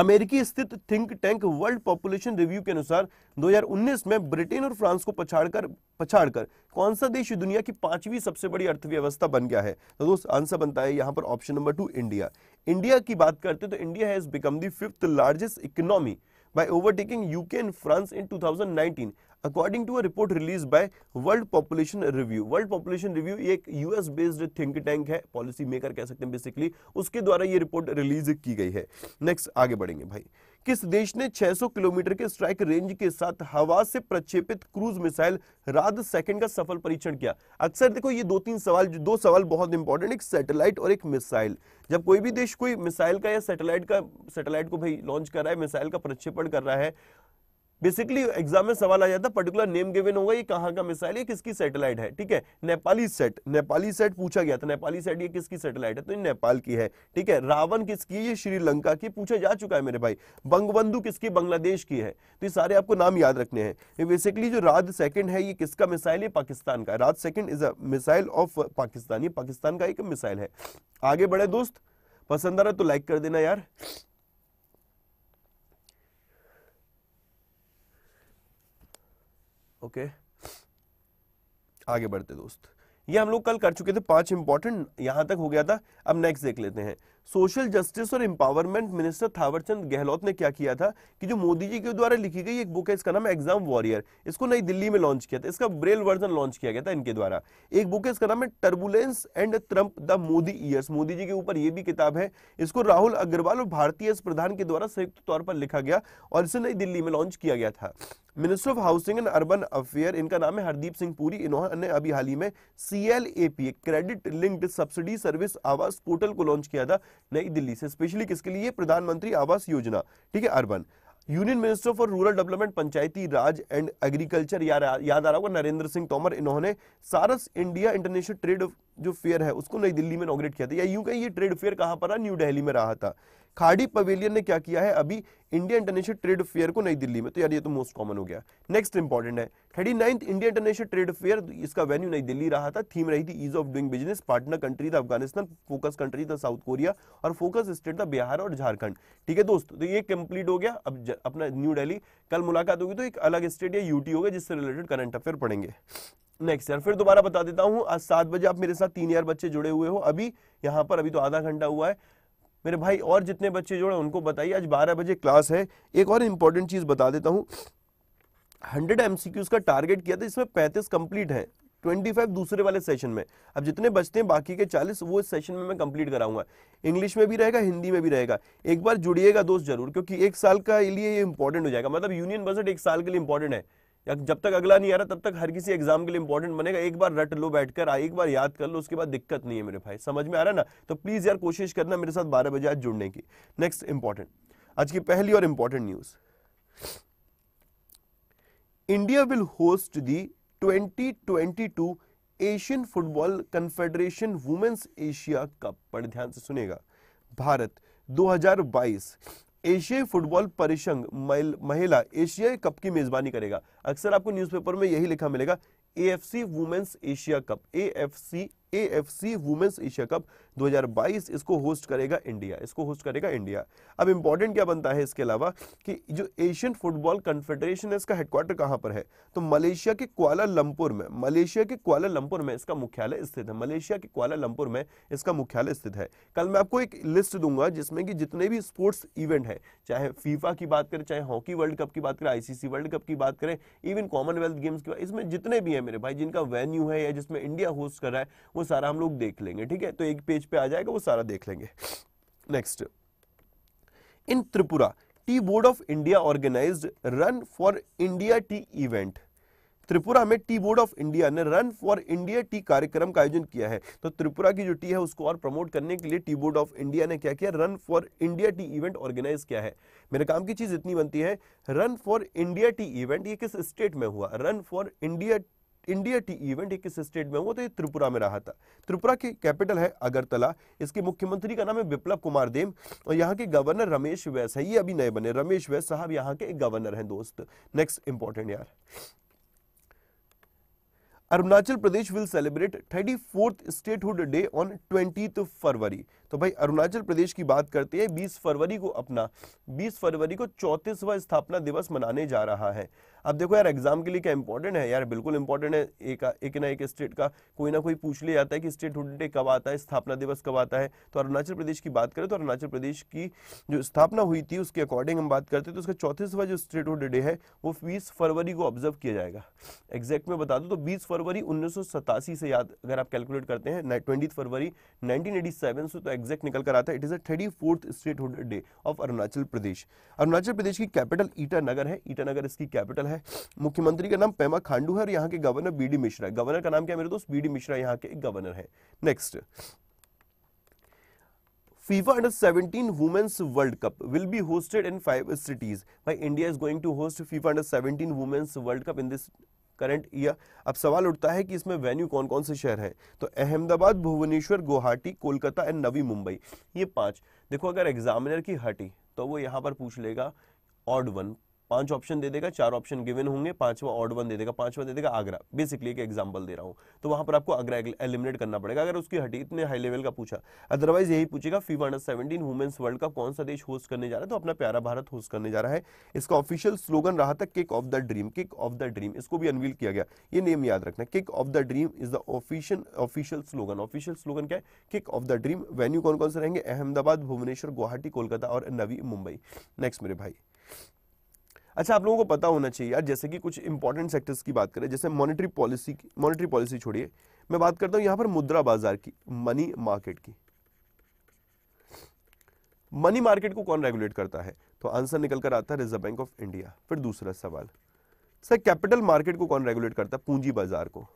अमेरिकी स्थित think tank world population review के अनुसार 2019 में ब्रिटेन और फ्रांस को पछाड़कर पछाड़कर कौन सा देश दुनिया की पांचवी सबसे बड़ी अर्थव्यवस्था बन गया है तो दोस्त आंसर बनता है यहां पर option number two India India की बात करते तो India has become the fifth largest economy by overtaking UK and France in 2019 according to a report released by World Population Review. World Population Review ये एक US based think tank है policy maker कह सकते हैं basically उसके द्वारा ये report release की गई है next आगे बढ़ेंगे भाई किस देश ने 600 किलोमीटर के स्ट्राइक रेंज के साथ हवा से प्रक्षेपित क्रूज मिसाइल राध सेकंड का सफल परीक्षण किया अक्सर देखो ये दो तीन सवाल दो सवाल बहुत इंपॉर्टेंट एक सैटेलाइट और एक मिसाइल जब कोई भी देश कोई मिसाइल का या सैटेलाइट का सैटेलाइट को भाई लॉन्च कर रहा है मिसाइल का प्रक्षेपण कर रहा है बेसिकली एग्जाम में सवाल आ जाता है पर्टिकुलर नेम गिवन होगा ये कहाँ का मिसाइल है किसकी सैटेलाइट है ठीक है नेपाली सेट नेपाली सेट पूछा गया था नेपाली सेट ये किसकी सैटेलाइट है तो ये नेपाल की है ठीक है रावण किसकी ये श्रीलंका की पूछा जा चुका है मेरे भाई बंगबंधु किसकी बांग्लादेश की है तो ये सारे आपको नाम याद रखने हैं बेसिकली जो राध सेकंड है ये किसका मिसाइल है पाकिस्तान का Raad second is a missile of Pakistan ये पाकिस्तान का एक मिसाइल है आगे बढ़े दोस्त पसंद आ रहा तो लाइक कर देना यार ओके आगे बढ़ते दोस्त ये हम लोग कल कर चुके थे पांच इंपॉर्टेंट यहां तक हो गया था अब नेक्स्ट देख लेते हैं सोशल जस्टिस और एम्पावरमेंट मिनिस्टर थावरचंद गहलोत ने क्या किया था कि जो मोदी जी के द्वारा लिखी गई एक बुक है इसका नाम एग्जाम वॉरियर इसको नई दिल्ली में लॉन्च किया था इसका ब्रेल वर्जन लॉन्च किया गया था इनके द्वारा एक बुक है इसका नाम है turbulence and triumph the Modi years Modi ji के ऊपर यह भी किताब है इसको राहुल अग्रवाल और भारतीय प्रधान के द्वारा संयुक्त तौर पर लिखा गया और इसे नई दिल्ली में लॉन्च किया गया था minister of housing and urban affair इनका नाम है हरदीप सिंह पुरी इन्होंने अभी हाल ही में C L credit linked subsidy service Awas portal को लॉन्च किया था नई दिल्ली से स्पेशली किसके लिए प्रधानमंत्री आवास योजना ठीक है urban union minister for rural development Panchayati Raj and agriculture याद आ रहा होगा नरेंद्र सिंह तोमर इन्होंने सारस इंडिया इंटरनेशनल ट्रेड जो फेयर है उसको नई दिल्ली में नॉगरेट किया था या यूं कहीं ये ट्रेड फेयर कहां पर न्यू दिल्ली में रहा था खाड़ी पवेलियन ने क्या किया है अभी इंडिया इंटरनेशनल ट्रेड फेयर को नई दिल्ली में तो यार ये तो मोस्ट कॉमन हो गया नेक्स्ट इंपॉर्टेंट है thirty ninth India international trade fair इसका वेन्यू नई दिल्ली रहा था थीम रही थी ease of doing business partner country था अफगानिस्तान फोकस कंट्री था साउथ कोरिया और फोकस स्टेट था बिहार और झारखंड ठीक है दोस्त तो ये कंप्लीट हो गया अब अपना न्यू डेली कल मुलाकात होगी तो एक अलग स्टेट या यूटी होगा जिससे रिलेटेड करंट अफेयर पड़ेंगे नेक्स्ट यार फिर दोबारा बता देता हूँ आज सात बजे आप मेरे साथ तीन यार बच्चे जुड़े हुए हो अभी यहाँ पर अभी तो आधा घंटा हुआ है मेरे भाई और जितने बच्चे जुड़े उनको बताइए आज बारह बजे क्लास है एक और इंपॉर्टेंट चीज़ बता देता हूँ हंड्रेड एम का टारगेट किया था इसमें पैंतीस कंप्लीट है 25 दूसरे वाले सेशन में अब जितने बचते हैं बाकी के 40 वो इस सेशन में मैं कंप्लीट कराऊंगा इंग्लिश में भी रहेगा हिंदी में भी रहेगा एक बार जुड़िएगा दोस्त जरूर क्योंकि एक साल का लिए ये इंपॉर्टेंट हो जाएगा मतलब यूनियन बजट एक साल के लिए इंपॉर्टेंट है या जब तक अगला नहीं आ रहा तब तक हर किसी एग्जाम के लिए इंपॉर्टेंट बनेगा एक बार रट लो बैठकर एक बार याद कर लो उसके बाद दिक्कत नहीं है मेरे भाई समझ में आ रहा है ना तो प्लीज़ यार कोशिश करना मेरे साथ बारह बजे आज जुड़ने की नेक्स्ट इंपॉर्टेंट आज की पहली और important news India will host the two Asian football confederation women's Asia Cup पर ध्यान से सुनेगा भारत 2022 एशियाई फुटबॉल परिसंघ महिला एशियाई कप की मेजबानी करेगा अक्सर आपको न्यूज़पेपर में यही लिखा मिलेगा A F C women's Asia Cup A F C AFC women's Asia Cup 2022 इसको होस्ट करेगा इंडिया इसको होस्ट करेगा इंडिया अब इंपॉर्टेंट क्या बनता है इसके अलावा कि जो एशियन फुटबॉल कन्फेडरेशन है इसका हेडक्वार्टर कहाँ पर है तो मलेशिया के क्वाला क्वालालंपुर में मलेशिया के क्वाला क्वालालंपुर में इसका मुख्यालय स्थित है मलेशिया के क्वाला क्वालालंपुर में इसका मुख्यालय स्थित है कल मैं आपको एक लिस्ट दूंगा जिसमें कि जितने भी स्पोर्ट्स इवेंट है चाहे फीफा की बात करें चाहे हॉकी वर्ल्ड कप की बात करें आईसीसी वर्ल्ड कप की बात करें इवन कॉमनवेल्थ गेम्स की इसमें जितने भी है मेरे भाई जिनका वेन्यू है या जिसमें इंडिया होस्ट कर रहा है वो सारा हम लोग देख लेंगे ठीक है तो एक पेज पे आ जाएगा वो सारा देख लेंगे next in Tripura tea board of India organise run for India tea event Tripura में टी बोर्ड ऑफ इंडिया ने रन फॉर इंडिया टी कार्यक्रम का आयोजन किया है तो त्रिपुरा की जो टी है उसको और प्रमोट करने के लिए टी बोर्ड ऑफ इंडिया ने क्या किया run for India tea event organise किया है मेरे काम की चीज इतनी बनती है run for India tea event ये किस स्टेट में हुआ run for India India tea event किस स्टेट में हुआ तो ये त्रिपुरा में रहा था त्रिपुरा की कैपिटल है अगरतला इसके मुख्यमंत्री का नाम है विप्लव कुमार देव और यहाँ के गवर्नर रमेश वैस है ये अभी नए बने रमेश वैस साहब यहाँ के गवर्नर हैं दोस्त नेक्स्ट इंपॉर्टेंट यार Arunachal Pradesh will celebrate thirty fourth statehood day on twenty February तो भाई अरुणाचल प्रदेश की बात करते हैं 20 फरवरी को अपना 20 फरवरी को चौंतीसवा स्थापना दिवस मनाने जा रहा है अब देखो यार एग्जाम के लिए क्या इंपॉर्टेंट है यार बिल्कुल इंपॉर्टेंट है एक एक ना एक स्टेट का कोई ना कोई पूछ लिया जाता है कि स्टेटहुड डे कब आता है स्थापना दिवस कब आता है तो अरुणाचल प्रदेश की बात करें तो अरुणाचल प्रदेश की जो स्थापना हुई थी उसके अकॉर्डिंग हम बात करते हैं तो उसका चौंतीसवा जो स्टेटहुड डे है वो बीस फरवरी को ऑब्जर्व किया जाएगा एग्जैक्ट में बता दूँ तो बीस फरवरी उन्नीस से याद अगर आप कैलकुलेट करते हैं ट्वेंटी फरवरी नाइनटीन से तो एग्जैक्ट निकल कर आता है it is a thirty fourth statehood day of Arunachal Pradesh Arunachal Pradesh की कैपिटल ईटानगर है ईटानगर इसकी कैपिटल है मुख्यमंत्री का नाम पेमा खांडू है और यहाँ के गवर्नर बी डी मिश्रा है गवर्नर का नाम क्या मेरे दोस्त बी डी मिश्रा यहाँ के गवर्नर है next FIFA under 17 women's world cup will be hosted in five cities भाई India is going to host FIFA under 17 women's world cup in this current year अब सवाल उठता है कि इसमें वेन्यू कौन कौन से शहर हैं तो अहमदाबाद भुवनेश्वर गुवाहाटी कोलकाता एंड नवी मुंबई ये पांच देखो अगर एग्जामिनर की हटी तो वो यहाँ पर पूछ लेगा ऑड वन पांच ऑप्शन दे देगा चार ऑप्शन गिवन होंगे पांचवा ऑड वन दे देगा पांचवा दे देगा आगरा बेसिकली एक एग्जाम्पल दे रहा हूं तो वहां पर आपको आगरा एलिमिनेट करना पड़ेगा अगर उसकी हटी इतने हाई लेवल का पूछा अदरवाइज यही पूछेगा फीवा सेवेंटीन वर्ल्ड का कौन सा देश होस्ट करने जा रहा है तो अपना प्यारा भारत होस्ट करने जा रहा है इसका ऑफिशियल स्लोगन रहा था kick off the dream kick off the dream इसको भी अनवील किया गया ये नेम याद रखना kick off the dream is the official official slogan official slogan क्या है kick off the dream venue कौन कौन से रहेंगे अहमदाबाद भुवनेश्वर गुवाहाटी कोलकाता और नवी मुंबई नेक्स्ट मेरे भाई अच्छा आप लोगों को पता होना चाहिए यार जैसे कि कुछ इंपॉर्टेंट सेक्टर्स की बात करें जैसे मॉनेटरी पॉलिसी की मॉनेटरी पॉलिसी छोड़िए मैं बात करता हूँ यहाँ पर मुद्रा बाजार की मनी मार्केट की मनी मार्केट को कौन रेगुलेट करता है तो आंसर निकल कर आता है रिजर्व बैंक ऑफ इंडिया फिर दूसरा सवाल सर कैपिटल मार्केट को कौन रेगुलेट करता है पूंजी बाजार को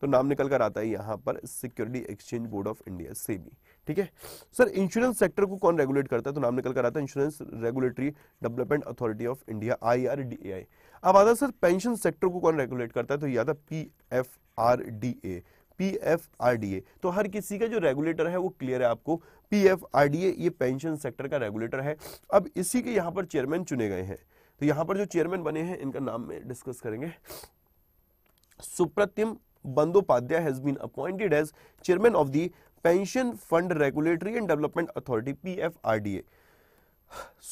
तो नाम निकल कर आता है यहां पर security exchange board of India SEBI ठीक है सर इंश्योरेंस सेक्टर को कौन रेगुलेट करता है तो नाम निकल कर आता है insurance regulatory development authority of India I R D I अब आता सर पेंशन सेक्टर को कौन रेगुलेट करता है तो याद P F R D A P F R D A तो हर किसी का जो रेगुलेटर है वो क्लियर है आपको P F R D A ये पेंशन सेक्टर का रेगुलेटर है अब इसी के यहाँ पर चेयरमैन चुने गए हैं तो यहाँ पर जो चेयरमैन बने हैं इनका नाम में डिस्कस करेंगे Supratim Bandyopadhyay has been appointed as chairman of the pension fund regulatory and development authority PFRDA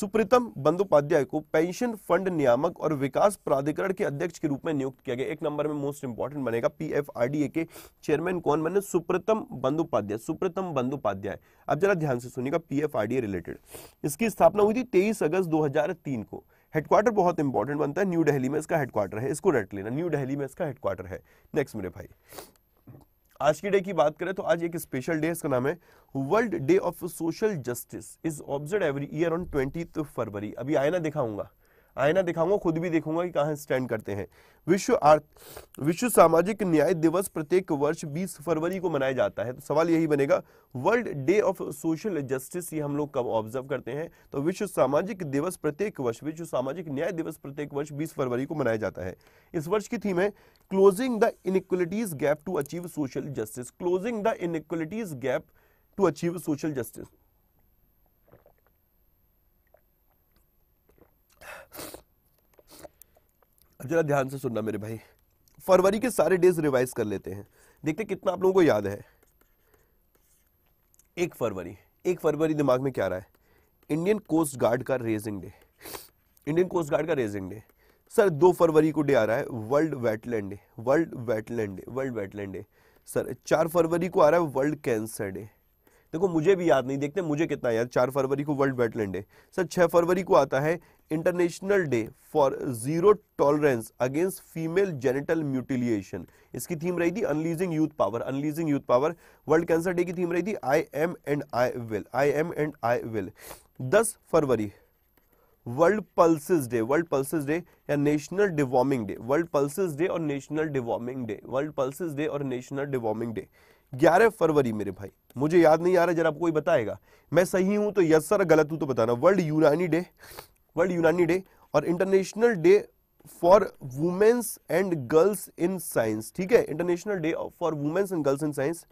Supratim Bandyopadhyay को पेंशन फंड नियामक और विकास प्राधिकरण के अध्यक्ष के रूप में नियुक्त किया गया एक नंबर में मोस्ट इंपॉर्टेंट बनेगा पीएफआरडीए के चेयरमैन कौन बने सुप्रीतम बंदोपाध्याय सुप्रीतम बंदोपाध्याय अब जरा ध्यान से सुनिएगा पीएफआरडीए रिलेटेड इसकी स्थापना हुई थी तेईस अगस्त 2003 को हेडक्वार्टर बहुत इंपॉर्टेंट बनता है न्यू दिल्ली में इसका हेडक्वार्टर है इसको रट लेना न्यू दिल्ली में इसका हेडक्वार्टर है नेक्स्ट मेरे भाई आज की डे की बात करें तो आज एक स्पेशल डे इसका नाम है world day of social justice is observe every year on twenty February अभी आईना दिखाऊंगा आयना दिखाऊंगा खुद भी देखूंगा कि कहाँ स्टैंड करते हैं विश्व आर्थ विश्व सामाजिक न्याय दिवस प्रत्येक वर्ष 20 फरवरी को मनाया जाता है तो सवाल यही बनेगा world day of social justice ये हम लोग कब ऑब्जर्व करते हैं तो विश्व सामाजिक दिवस प्रत्येक वर्ष विश्व सामाजिक न्याय दिवस प्रत्येक वर्ष 20 फरवरी को मनाया जाता है इस वर्ष की थीम है closing the inequalities gap to achieve social justice closing the inequalities gap to achieve social justice अब जरा ध्यान से सुनना मेरे भाई फरवरी के सारे डेज रिवाइज कर लेते हैं देखते कितना आप लोगों को याद है एक फरवरी एक फरवरी दिमाग में क्या रहा है इंडियन कोस्ट गार्ड का raising day Indian coast guard का रेजिंग डे सर दो फरवरी को डे आ रहा है world wetland day world wetland day world wetland day sir चार फरवरी को आ रहा है वर्ल्ड कैंसर डे देखो मुझे भी याद नहीं देखते मुझे कितना याद चार फरवरी को वर्ल्ड वेटलैंड डे सर छः फरवरी को आता है international day for zero tolerance against female genital mutilation इसकी थीम रही थी unleashing youth power unleashing youth power world cancer day की थीम रही थी I am and I will I am and I will दस फरवरी world pulses day world pulses day या national deworming day world pulses day और national deworming day world pulses day और नेशनल डिवॉर्मिंग डे 11 फरवरी मेरे भाई मुझे याद नहीं आ रहा जरा आपको कोई बताएगा मैं सही हूं तो यस सर गलत हूं तो बताना world Unani day world Unani day और international day for women's and girls in science ठीक है international day for women's and girls in science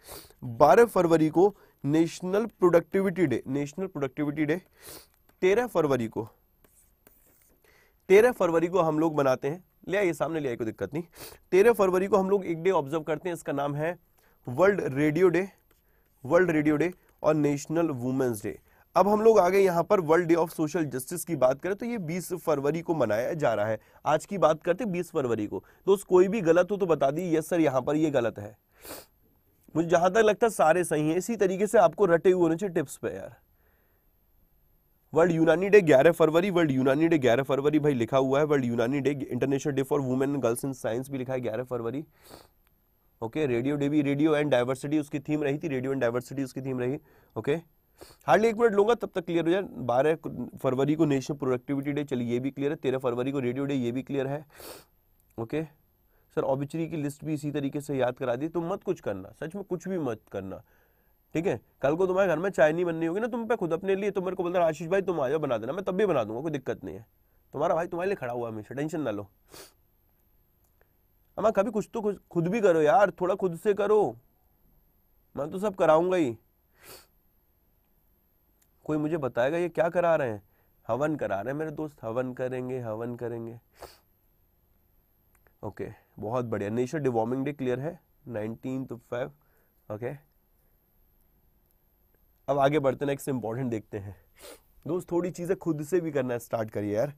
12 फरवरी को national productivity day national productivity day 13 फरवरी को तेरह फरवरी को हम लोग मनाते हैं ले आइए सामने ले आइए कोई दिक्कत नहीं तेरह फरवरी को हम लोग एक डे ऑब्जर्व करते हैं इसका नाम है world radio day world radio day और नेशनल वुमेन्स डे अब हम लोग आगे यहाँ पर world day of social justice की बात करें तो ये 20 फरवरी को मनाया जा रहा है आज की बात करते 20 फरवरी को दोस्त कोई भी गलत हो तो बता दी यस सर यहाँ पर ये गलत है मुझे जहां तक लगता है सारे सही हैं इसी तरीके से आपको रटे हुए होने चाहिए टिप्स पे यार वर्ल्ड यूनानी डे 11 फरवरी वर्ल्ड यूनानी डे 11 फरवरी भाई लिखा हुआ है world Unani day international day for women girls in science भी लिखा है ग्यारह फरवरी ओके रेडियो डे भी रेडियो एंड डाइवर्सिटी उसकी थीम रही थी रेडियो एंड डाइवर्सिटी उसकी थीम रही ओके हार्डली एक मिनट लूंगा तब तक क्लियर हो जाए बारह फरवरी को नेशनल प्रोडक्टिविटी डे चलिए ये भी क्लियर है तेरह फरवरी को रेडियो डे ये भी क्लियर है ओके सर ऑबिचरी की लिस्ट भी इसी तरीके से याद करा दी तो मत कुछ करना सच में कुछ भी मत करना ठीक है कल को तुम्हारे घर में चाय नहीं बननी होगी ना तुम पे खुद अपने लिए तुम तो मेरे को बोलता आशीष भाई तुम आ जाओ बना देना मैं तब भी बना दूंगा कोई दिक्कत नहीं है तुम्हारा भाई तुम्हारे लिए खड़ा हुआ हमेशा टेंशन ना लो अमां कभी कुछ तो खुद भी करो यार थोड़ा खुद से करो मैं तो सब कराऊंगा ही कोई मुझे बताएगा ये क्या करा रहे हैं हवन करा रहे हैं मेरे दोस्त हवन करेंगे हवन करेंगे ओके बहुत बढ़िया नेचर डिवॉर्मिंग डे क्लियर है नाइनटीन टू फाइव ओके अब आगे बढ़ते नेक्स्ट इंपॉर्टेंट देखते हैं दोस्त थोड़ी चीज़ें खुद से भी करना स्टार्ट करिए यार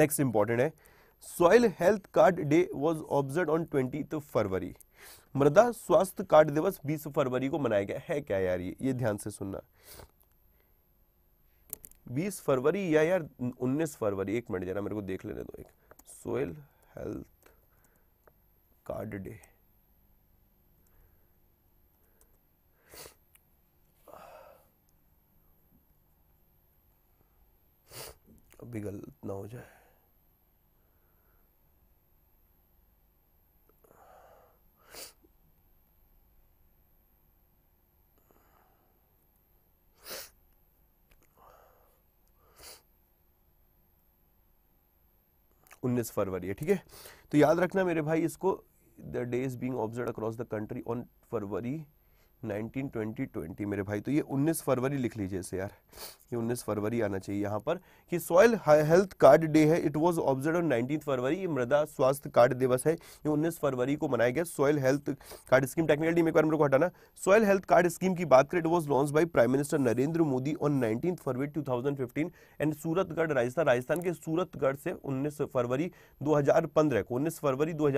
नेक्स्ट इंपॉर्टेंट है soil health card day was observe on twenty February मृदा स्वास्थ्य कार्ड दिवस 20 फरवरी को मनाया गया है क्या यार ये ये ध्यान से सुनना 20 फरवरी या यार 19 फरवरी एक मिनट जरा मेरे को देख लेने दो एक सोयल हेल्थ कार्ड डे भी गलत ना हो जाए उन्नीस फरवरी है ठीक है तो याद रखना मेरे भाई इसको the day is being observe across the country on February nineteen twenty twenty मेरे भाई तो ये उन्नीस फरवरी लिख लीजिए इसे यार ये उन्नीस फरवरी आना चाहिए यहाँ पर कि सॉयल हेल्थ कार्ड डे है it was observe on nineteen February ये मृदा स्वास्थ्य कार्ड दिवस है ये उन्नीस फरवरी को मनाया गया soil health card scheme technically एक बार मेरे को हटाना सॉयल हेल्थ कार्ड स्कीम की बात करें it was launch by prime minister Narendra Modi on nineteen February two and Suratgarh Rajasthan Rajasthan के सूरतगढ़ से उन्नीस फरवरी दो को उन्नीस फरवरी दो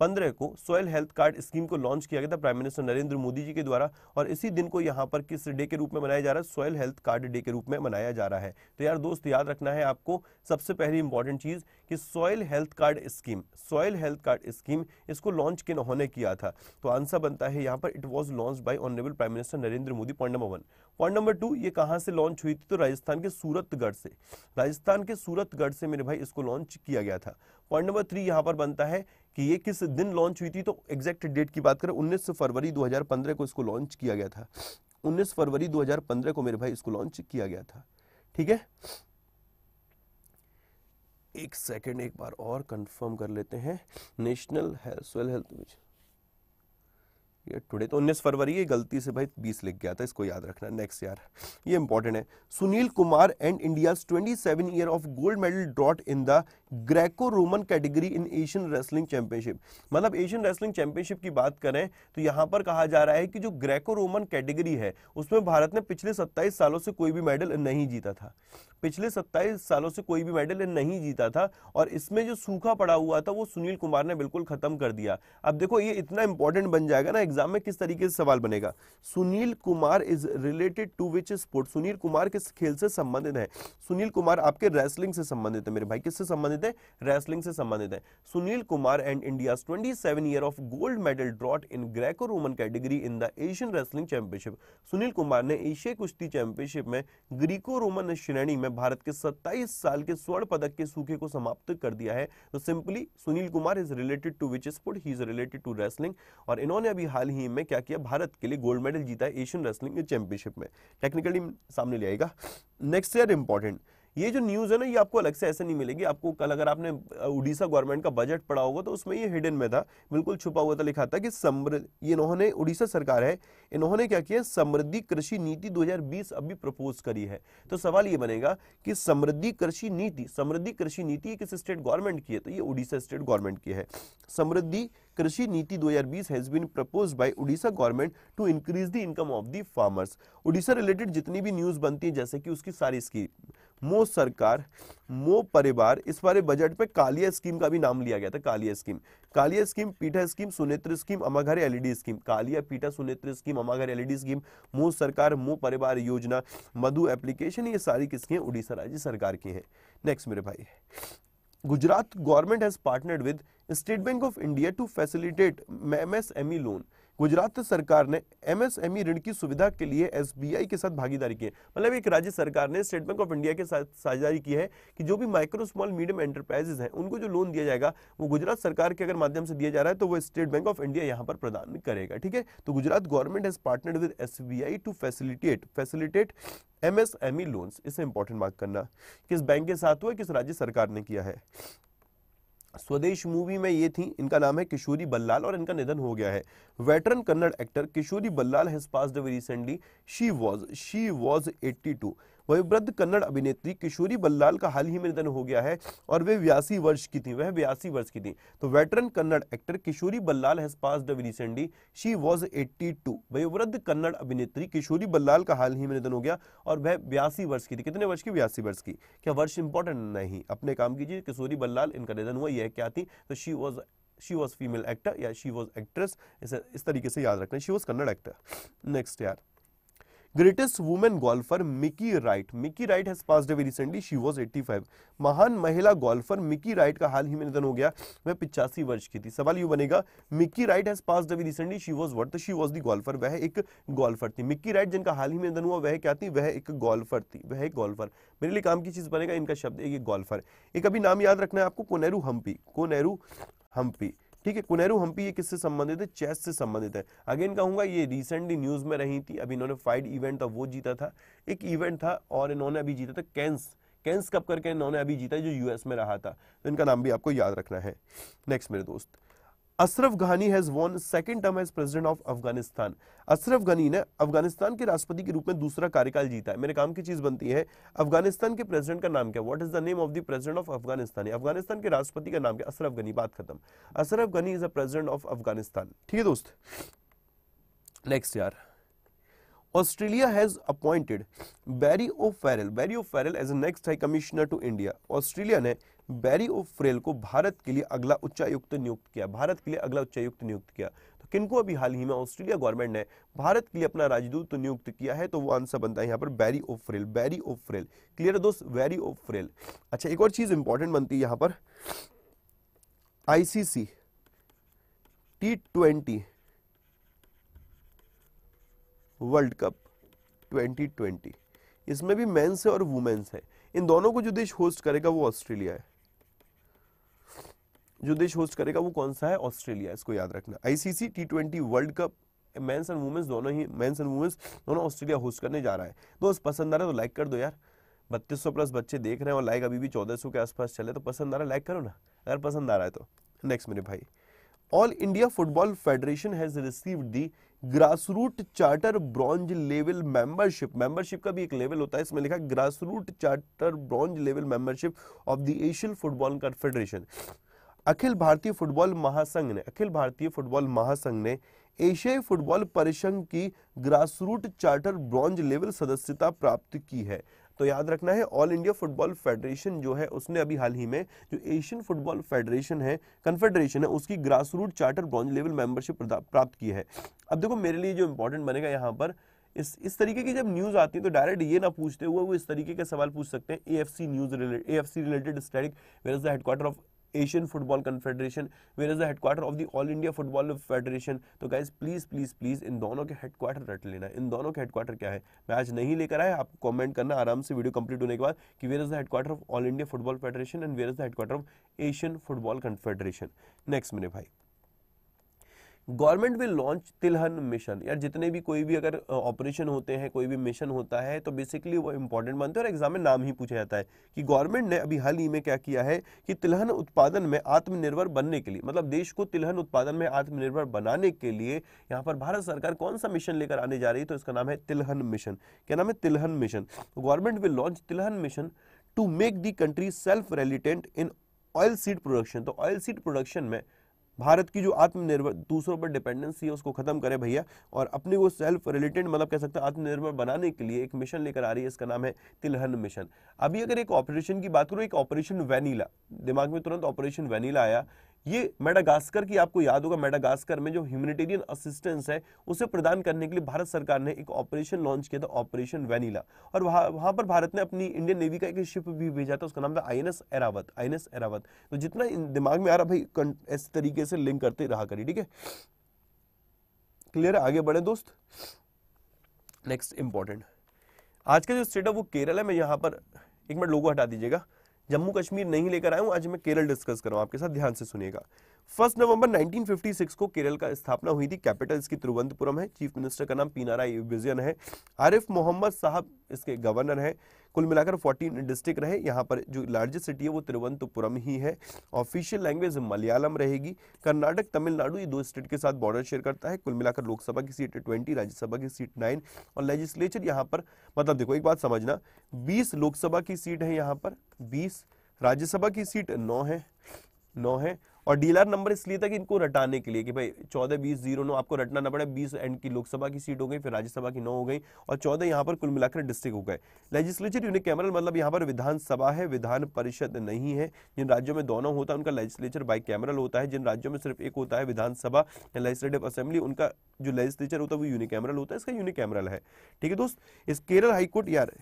पंद्रह को सोयल हेल्थ कार्ड स्कीम को लॉन्च किया गया था प्राइम मिनिस्टर नरेंद्र मोदी जी के द्वारा और इसी दिन को यहाँ पर किस डे के रूप में मनाया जा रहा है सोयल हेल्थ कार्ड डे के रूप में मनाया जा रहा है तो यार दोस्त याद रखना है आपको सबसे पहली इंपॉर्टेंट चीज़ कि soil health card scheme soil health card scheme इसको लॉन्च किन होने किया था तो आंसर बनता है यहाँ पर it was launch by honourable prime minister Narendra Modi point number one point number two ये कहाँ से लॉन्च हुई थी तो राजस्थान के सूरतगढ़ से राजस्थान के सूरतगढ़ से मेरे भाई इसको लॉन्च किया गया था पॉइंट नंबर थ्री यहाँ पर बनता है कि ये किस दिन लॉन्च हुई थी तो एग्जैक्ट डेट की बात करें 19 फरवरी 2015 को इसको लॉन्च किया गया था 19 फरवरी 2015 को मेरे भाई इसको लॉन्च किया गया था ठीक है एक सेकेंड एक बार और कंफर्म कर लेते हैं नेशनल सोयल हेल्थ मिशन ये टुडे तो 19 फरवरी ये गलती से भाई 20 लिख गया था इसको याद रखना नेक्स्ट यार ये इंपॉर्टेंट है Sunil Kumar and India 27 year of gold medal drought in the Greco Roman category in Asian wrestling championship मतलब एशियन रेसलिंग चैंपियनशिप की बात करें तो यहां पर कहा जा रहा है कि जो ग्रेको रोमन कैटेगरी है उसमें भारत ने पिछले सत्ताईस सालों से कोई भी मेडल नहीं जीता था पिछले 27 सालों से कोई भी मेडल नहीं जीता था और इसमें जो सूखा पड़ा हुआ था वो सुनील कुमार ने बिल्कुल खत्म कर दिया अब देखो ये इतना इंपॉर्टेंट बन जाएगा ना एग्जाम में किस तरीके से सवाल बनेगा Sunil Kumar is related to which sport Sunil Kumar किस खेल से संबंधित है सुनील कुमार आपके रेसलिंग से संबंधित है मेरे भाई किससे संबंधित है रेसलिंग से संबंधित है Sunil Kumar and India twenty year of gold medal drought in Greco Roman category in the Asian wrestling championship Sunil Kumar ने एशिया कुश्ती चैंपियनशिप में ग्रीको रोमन श्रेणी में भारत के 27 साल के स्वर्ण पदक के सूखे को समाप्त कर दिया है तो simply Sunil Kumar is related to which sport he is related to wrestling और इन्होंने अभी हाल ही में क्या किया भारत के लिए गोल्ड मेडल जीता है एशियन रेसलिंग चैंपियनशिप में टेक्निकली सामने ले आएगा नेक्स्ट ईयर इंपॉर्टेंट ये जो न्यूज़ है ना ये आपको अलग से ऐसे नहीं मिलेगी आपको कल अगर आपने उड़ीसा गवर्नमेंट का बजट पढ़ा होगा तो उसमें ये हिडन में था बिल्कुल छुपा हुआ था लिखा था कि समृद्ध इन्होंने उड़ीसा सरकार है इन्होंने क्या किया समृद्धि कृषि नीति 2020 अभी प्रपोज करी है तो सवाल ये बनेगा कि समृद्धि कृषि नीति समृद्धि कृषि नीति किस स्टेट गवर्नमेंट की है तो ये उड़ीसा स्टेट गवर्नमेंट की है समृद्धि Krishi Niti 2020 has been propose by Odisha government to increase the income of the farmers Odisha related जितनी भी न्यूज बनती है जैसे कि उसकी सारी स्कीम मो सरकार मो परिवार इस बारे बजट पे कालिया स्कीम का भी नाम लिया गया था Kalia scheme Kalia scheme Pitha scheme Sunetra scheme Amaghar LED scheme Kalia Pitha Sunetra scheme Amaghar LED scheme Mo सरकार मो परिवार योजना मधु एप्लीकेशन ये सारी किसकी हैं उड़ीसा राज्य सरकार की है नेक्स्ट मेरे भाई Gujarat government has partnered with State Bank of India to facilitate MSME loan Gujarat सरकार ने एमएसएमई e ऋण की सुविधा के लिए एसबीआई के साथ भागीदारी की है मतलब एक राज्य सरकार ने स्टेट बैंक ऑफ इंडिया के साथ साझेदारी की है कि जो भी माइक्रो स्मॉल मीडियम एंटरप्राइजेस हैं उनको जो लोन दिया जाएगा वो गुजरात सरकार के अगर माध्यम से दिया जा रहा है तो वो स्टेट बैंक ऑफ इंडिया यहाँ पर प्रदान करेगा ठीक है तो Gujarat government has partner with S to facilitate facilitate MSME loans इसे इंपॉर्टेंट बात करना किस बैंक के साथ हुआ किस राज्य सरकार ने किया है स्वदेश मूवी में ये थी इनका नाम है किशोरी बल्लाल और इनका निधन हो गया है veteran Kannada actor Kishori Ballal has passed away recently she was she was 82 वयोवृद्ध कन्नड़ अभिनेत्री किशोरी बल्लाल का हाल ही में निधन हो गया है और वे बयासी वर्ष की थी वह बयासी वर्ष की थी तो veteran Kannada actor Kishori Ballal has pass recently she was eighty two वयोवृद्ध कन्नड़ अभिनेत्री किशोरी बल्लाल का हाल ही में निधन हो गया और वह बयासी वर्ष की थी कितने वर्ष की बयासी वर्ष की क्या वर्ष इंपॉर्टेंट नहीं अपने काम कीजिए किशोरी बल्लाल इनका निधन हुआ यह क्या थी तो she was she was female actor या शी वॉज एक्ट्रेस इस तरीके से याद रखना she was Kannada actor next यार greatest women golfer Mickey Wright Mickey Wright has passed away recently she was 85. महान महिला गोल्फर मिकी राइट का हाल ही में निधन हो गया वह पिचासी वर्ष की थी सवाल यू बनेगा Mickey Wright has pass away recently she was what she was the golfer वह एक गोल्फर थी मिकी राइट जिनका हाल ही में निधन हुआ वह क्या थी वह एक गोल्फर थी वह एक गोल्फर मेरे लिए काम की चीज बनेगा इनका शब्द एक गोल्फर एक अभी नाम याद रखना है आपको कोनेरू हम्पी कोनेरू हम्पी ठीक है कुनेरू हम्पी ये किससे संबंधित है चेस से संबंधित है अगेन कहूंगा ये रिसेंटली न्यूज में रही थी अभी इन्होंने फाइट इवेंट था वो जीता था एक इवेंट था और इन्होंने अभी जीता था कैंस कैंस कब करके इन्होंने अभी जीता जो यूएस में रहा था तो इनका नाम भी आपको याद रखना है नेक्स्ट मेरे दोस्त Ashraf Ghani has won second term as president of Afghanistan Ashraf Ghani ने अफगानिस्तान के राष्ट्रपति के रूप में दूसरा कार्यकाल जीता है मेरे काम की चीज बनती है अफगानिस्तान के प्रेसिडेंट का नाम क्या what is the name of the president of Afghanistan Afghanistan के राष्ट्रपति का नाम क्या अशरफ घनी बात खत्म Ashraf Ghani is a president of Afghanistan ठीक है दोस्त नेक्स्ट यार Australia has appointed Barry O'Farrell Barry O'Farrell as the next high commissioner to India Australia ने बैरी ओ फ्रेल को भारत के लिए अगला उच्चायुक्त नियुक्त किया भारत के लिए अगला उच्चायुक्त नियुक्त किया तो किनको अभी हाल ही में ऑस्ट्रेलिया गवर्नमेंट ने भारत के लिए अपना राजदूत तो नियुक्त किया है तो वो आंसर बनता है यहाँ पर Barry O'Farrell Barry O'Farrell clear दोस्त बैरी ओ फ्रेल अच्छा एक और चीज इंपॉर्टेंट बनती है यहाँ पर ICC T twenty world cup 2020 इसमें भी मेंस है और वुमेन्स है इन दोनों को जो देश होस्ट करेगा वो ऑस्ट्रेलिया है जो देश होस्ट करेगा वो कौन सा है ऑस्ट्रेलिया इसको याद रखना ICC T twenty world cup men's and women's दोनों ही मैंस एंड वुमेंस दोनों ऑस्ट्रेलिया होस्ट करने जा रहा है दोस्त पसंद आ रहा है तो लाइक कर दो यार बत्तीस सौ प्लस बच्चे देख रहे हैं और लाइक अभी भी चौदह सौ के आसपास चले तो पसंद आ रहा है लाइक करो ना अगर पसंद आ रहा है तो नेक्स्ट मेरे भाई All India football Federation has receive the grass root charter bronze level membership membership का भी एक लेवल होता है इसमें लिखा grass root charter bronze level membership of the Asian Football Confederation अखिल भारतीय फुटबॉल महासंघ ने अखिल भारतीय फुटबॉल महासंघ ने एशियाई फुटबॉल परिसंघ की ग्रासरूट चार्टर ब्रॉन्ज लेवल सदस्यता प्राप्त की है तो याद रखना है ऑल इंडिया फुटबॉल फेडरेशन जो है उसने अभी हाल ही में जो एशियन फुटबॉल फेडरेशन है कन्फेडरेशन है उसकी grassroot charter bronze level membership प्राप्त की है अब देखो मेरे लिए जो इंपॉर्टेंट बनेगा यहाँ पर इस इस तरीके की जब न्यूज़ आती है तो डायरेक्ट ये ना पूछते हुए वो इस तरीके के सवाल पूछ सकते हैं A F C news related A F C related static where is the headquarter of football confederation where is the head headquarter of the all India football federation तो गाइज प्लीज़ प्लीज़ प्लीज़ इन दोनों के हेडक्वार्टर रट लेना इन दोनों के हेडक्वार्टर क्या है मैं आज नहीं लेकर आया आपको कॉमेंट करना आराम से वीडियो कंप्लीट होने के बाद कि where is the headquarter of all India football federation and where is the headquarter of Asian football confederation next मेरे भाई गवर्नमेंट विल लॉन्च तिलहन मिशन यार जितने भी कोई भी अगर ऑपरेशन होते हैं कोई भी मिशन होता है तो बेसिकली वो इंपॉर्टेंट बनते हैं और एग्जाम में नाम ही पूछा जाता है कि गवर्नमेंट ने अभी हाल ही में क्या किया है कि तिलहन उत्पादन में आत्मनिर्भर बनने के लिए मतलब देश को तिलहन उत्पादन में आत्मनिर्भर बनाने के लिए यहाँ पर भारत सरकार कौन सा मिशन लेकर आने जा रही है तो इसका नाम है तिलहन मिशन क्या नाम है तिलहन मिशन तो गवर्नमेंट विल लॉन्च तिलहन mission to make the country self reliant in oil seed production तो ऑयल सीड प्रोडक्शन में भारत की जो आत्मनिर्भर दूसरों पर डिपेंडेंसी है उसको खत्म करे भैया और अपने को सेल्फ रिलेटेड मतलब कह सकते हैं आत्मनिर्भर बनाने के लिए एक मिशन लेकर आ रही है इसका नाम है तिलहन मिशन अभी अगर एक ऑपरेशन की बात करूँ एक ऑपरेशन वैनिला दिमाग में तुरंत ऑपरेशन वैनिला आया ये मेडागास्कर की आपको याद होगा मेडागास्कर में जो ह्यूमनिटेरियन असिस्टेंस है उसे प्रदान करने के लिए भारत सरकार ने एक ऑपरेशन लॉन्च किया था ऑपरेशन वेनिला और वहाँ वहाँ पर भारत ने अपनी इंडियन नेवी का एक शिप भी भेजा था उसका नाम था आईएनएस एरावत आईएनएस एरावत तो जितना दिमाग में आ रहा भाई इस तरीके से लिंक करते रहा करिए ठीक है क्लियर आगे बढ़े दोस्त नेक्स्ट इंपॉर्टेंट आज का जो स्टेट है वो केरल है मैं यहाँ पर एक मिनट लोगो हटा दीजिएगा जम्मू कश्मीर नहीं लेकर आया हूं आज मैं केरल डिस्कस कर रहा हूं आपके साथ ध्यान से सुनेगा फर्स्ट नवंबर 1956 को केरल का स्थापना हुई थी कैपिटल इसकी तिरुवनंतपुरम है चीफ मिनिस्टर का नाम पीनाराई विजयन है आरिफ मोहम्मद साहब इसके गवर्नर हैं कुल मिलाकर 14 डिस्ट्रिक्ट रहे यहाँ पर जो लार्जेस्ट सिटी है वो तिरुवनंतपुरम ही है ऑफिशियल लैंग्वेज मलयालम रहेगी कर्नाटक तमिलनाडु ये दो स्टेट के साथ बॉर्डर शेयर करता है कुल मिलाकर लोकसभा की सीट ट्वेंटी राज्यसभा की सीट नाइन और लेजिस्लेचर यहाँ पर मतलब देखो एक बात समझना बीस लोकसभा की सीट है यहाँ पर बीस राज्यसभा की सीट नौ है नौ है और डीएलआर नंबर इसलिए था कि इनको रटाने के लिए कि भाई चौदह बीस जीरो नौ आपको रटना ना पड़े बीस एंड की लोकसभा की सीट हो गई फिर राज्यसभा की नौ हो गई और चौदह यहाँ पर कुल मिलाकर डिस्ट्रिक्ट हो गए लेजिस्लेचर कैमरल मतलब यहाँ पर विधानसभा है विधान परिषद नहीं है जिन राज्यों में दोनों होता है उनका लेजिस्लेचर बाई कैमरल होता है जिन राज्यों में सिर्फ एक होता है विधानसभा या लेजिस्लेटिव असेंबली उनका जो लेजिस्लेचर होता है वो यूनिक कैमरल होता है इसका यूनिक कैमरल है ठीक है दोस्त इस केरल हाईकोर्ट यार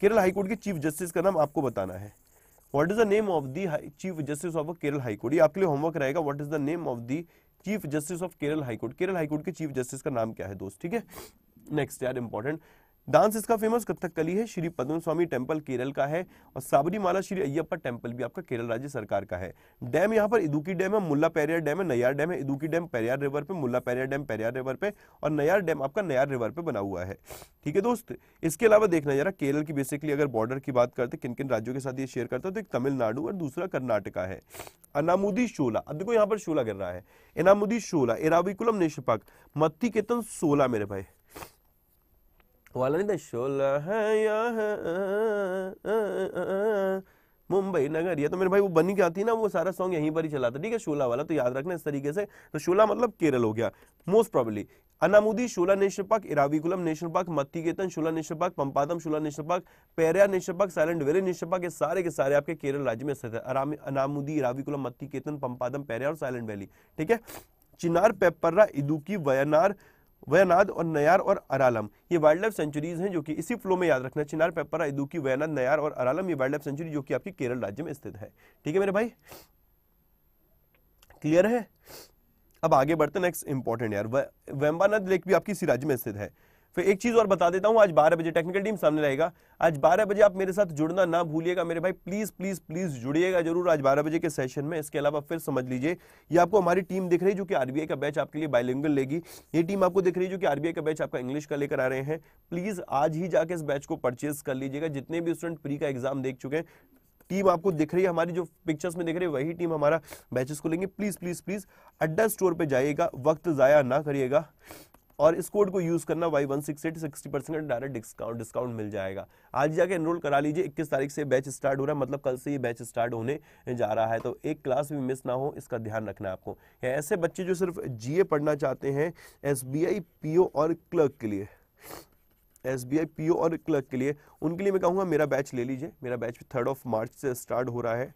केरल हाईकोर्ट के चीफ जस्टिस का नाम आपको बताना है what is the name of the chief justice of Kerala high court ये आपके लिए होमवर्क रहेगा what is the name of the chief justice of Kerala high court Kerala high court के चीफ जस्टिस का नाम क्या है दोस्त ठीक है नेक्स्ट यार इंपॉर्टेंट डांस इसका फेमस कथकली है श्री पद्म स्वामी टेम्पल केरल का है और साबरीमाला श्री अय्यप्पा टेम्पल भी आपका केरल राज्य सरकार का है डैम यहाँ पर इदुकी डैम है मुल्ला पेरियार डैम है नयार डैम है इदुकी डैम पेरियार रिवर पे मुल्ला पेरियार डैम पेरियार रिवर पे और नयार डैम आपका नयार रिवर पे बना हुआ है ठीक है दोस्त इसके अलावा देखना जरा केरल की बेसिकली अगर बॉर्डर की बात करते किन किन राज्यों के साथ ये शेयर करता है तो एक तमिलनाडु और दूसरा कर्नाटका है अनामुदी शोला अब देखो यहाँ पर शोला गिर रहा है इनामुदी शोला इराविकुलम निष्पक मत्ती केतन सोला मेरे भाई वालंद शोला मुंबई नगर ये तो मेरे भाई वो बनी क्या थी ना वो सारा सॉन्ग यहीं पर ही चला था ठीक है शोला वाला तो याद रखना इस तरीके से तो शोला मतलब केरल हो गया most probably Anamudi Shola national park Eravikulam national park Mathikettan Shola national park Pampadum Shola national park Periyar national park silent valley national park ये सारे के सारे आपके केरल राज्य में स्थित है अनामुदी इराविकुलम मत्ती केतन पंपादम पेरिया और साइलेंट वैली ठीक है चिनार पेपर्रा इदुकी वयनार वयनाद और नयार और अरालम ये वाइल्ड लाइफ सेंचुरीज हैं जो कि इसी फ्लो में याद रखना चिनार पेपरा इदुकी वयनाद नयार और अरालम ये वाइल्ड लाइफ सेंचुरी जो कि आपकी केरल राज्य में स्थित है ठीक है मेरे भाई क्लियर है अब आगे बढ़ते नेक्स्ट इंपॉर्टेंट यार वेम्बानद लेक भी आपकी इसी राज्य में स्थित है फिर एक चीज़ और बता देता हूँ आज बारह बजे टेक्निकल टीम सामने रहेगा आज बारह बजे आप मेरे साथ जुड़ना ना भूलिएगा मेरे भाई प्लीज़ प्लीज़ प्लीज़ जुड़िएगा जरूर आज बारह बजे के सेशन में इसके अलावा फिर समझ लीजिए ये आपको हमारी टीम दिख रही है जो कि आरबीआई का बैच आपके लिए बायलिंगल लेगी ये टीम आपको दिख रही है जो कि आरबीआई का बैच आपका इंग्लिश का लेकर आ रहे हैं प्लीज़ आज ही जाकर इस बैच को परचेज कर लीजिएगा जितने भी स्टूडेंट प्री का एग्जाम देख चुके हैं टीम आपको दिख रही है हमारी जो पिक्चर्स में दिख रही है वही टीम हमारा बैचेस को लेंगे please please please Adda store पर जाइएगा वक्त ज़ाया ना करिएगा और इस कोड को यूज़ करना Y one six eight sixty percent direct discount discount मिल जाएगा आज जाके एनरोल करा लीजिए इक्कीस तारीख से बैच स्टार्ट हो रहा है मतलब कल से ये बैच स्टार्ट होने जा रहा है तो एक क्लास भी मिस ना हो इसका ध्यान रखना आपको ऐसे बच्चे जो सिर्फ जी पढ़ना चाहते हैं एस बी और क्लर्क के लिए एस बी आई पी और क्लर्क के लिए उनके लिए मैं कहूँगा मेरा बैच ले लीजिए मेरा बैच थर्ड ऑफ मार्च से स्टार्ट हो रहा है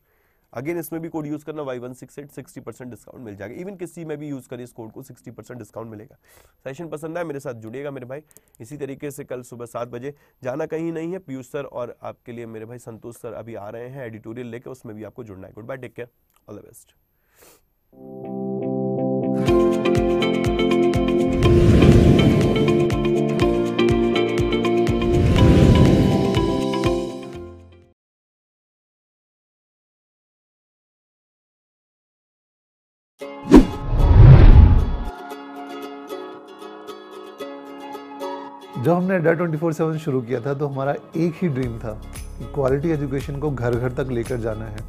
अगेन इसमें भी कोड यूज करना Y one six eight sixty percent discount मिल जाएगा इवन किसी में भी यूज करिए इस कोड को सिक्सटी परसेंट डिस्काउंट मिलेगा सेशन पसंद आए मेरे साथ जुड़िएगा मेरे भाई इसी तरीके से कल सुबह सात बजे जाना कहीं नहीं है पीयूष सर और आपके लिए मेरे भाई संतोष सर अभी आ रहे हैं एडिटोरियल लेकर उसमें भी आपको जुड़ना है good bye take care all the best जब हमने डर ट्वेंटी फोर सेवन शुरू किया था तो हमारा एक ही ड्रीम था कि क्वालिटी एजुकेशन को घर घर तक लेकर जाना है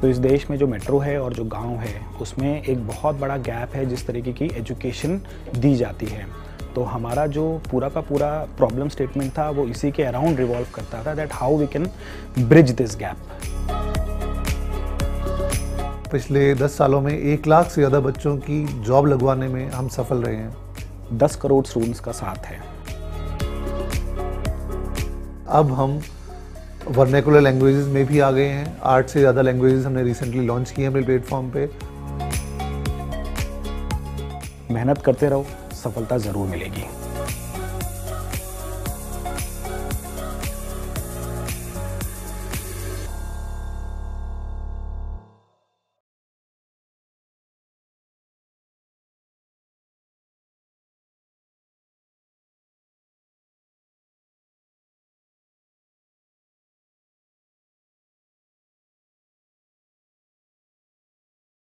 तो इस देश में जो मेट्रो है और जो गांव है उसमें एक बहुत बड़ा गैप है जिस तरीके की एजुकेशन दी जाती है तो हमारा जो पूरा का पूरा प्रॉब्लम स्टेटमेंट था वो इसी के अराउंड रिवॉल्व करता था that how we can bridge this gap पिछले दस सालों में एक लाख से ज़्यादा बच्चों की जॉब लगवाने में हम सफल रहे हैं 10 करोड़ स्टूडेंट्स का साथ है अब हम वर्नेकुलर लैंग्वेजेस में भी आ गए हैं आठ से ज़्यादा लैंग्वेजेस हमने रिसेंटली लॉन्च किए हैं अपने प्लेटफॉर्म पे मेहनत करते रहो सफलता ज़रूर मिलेगी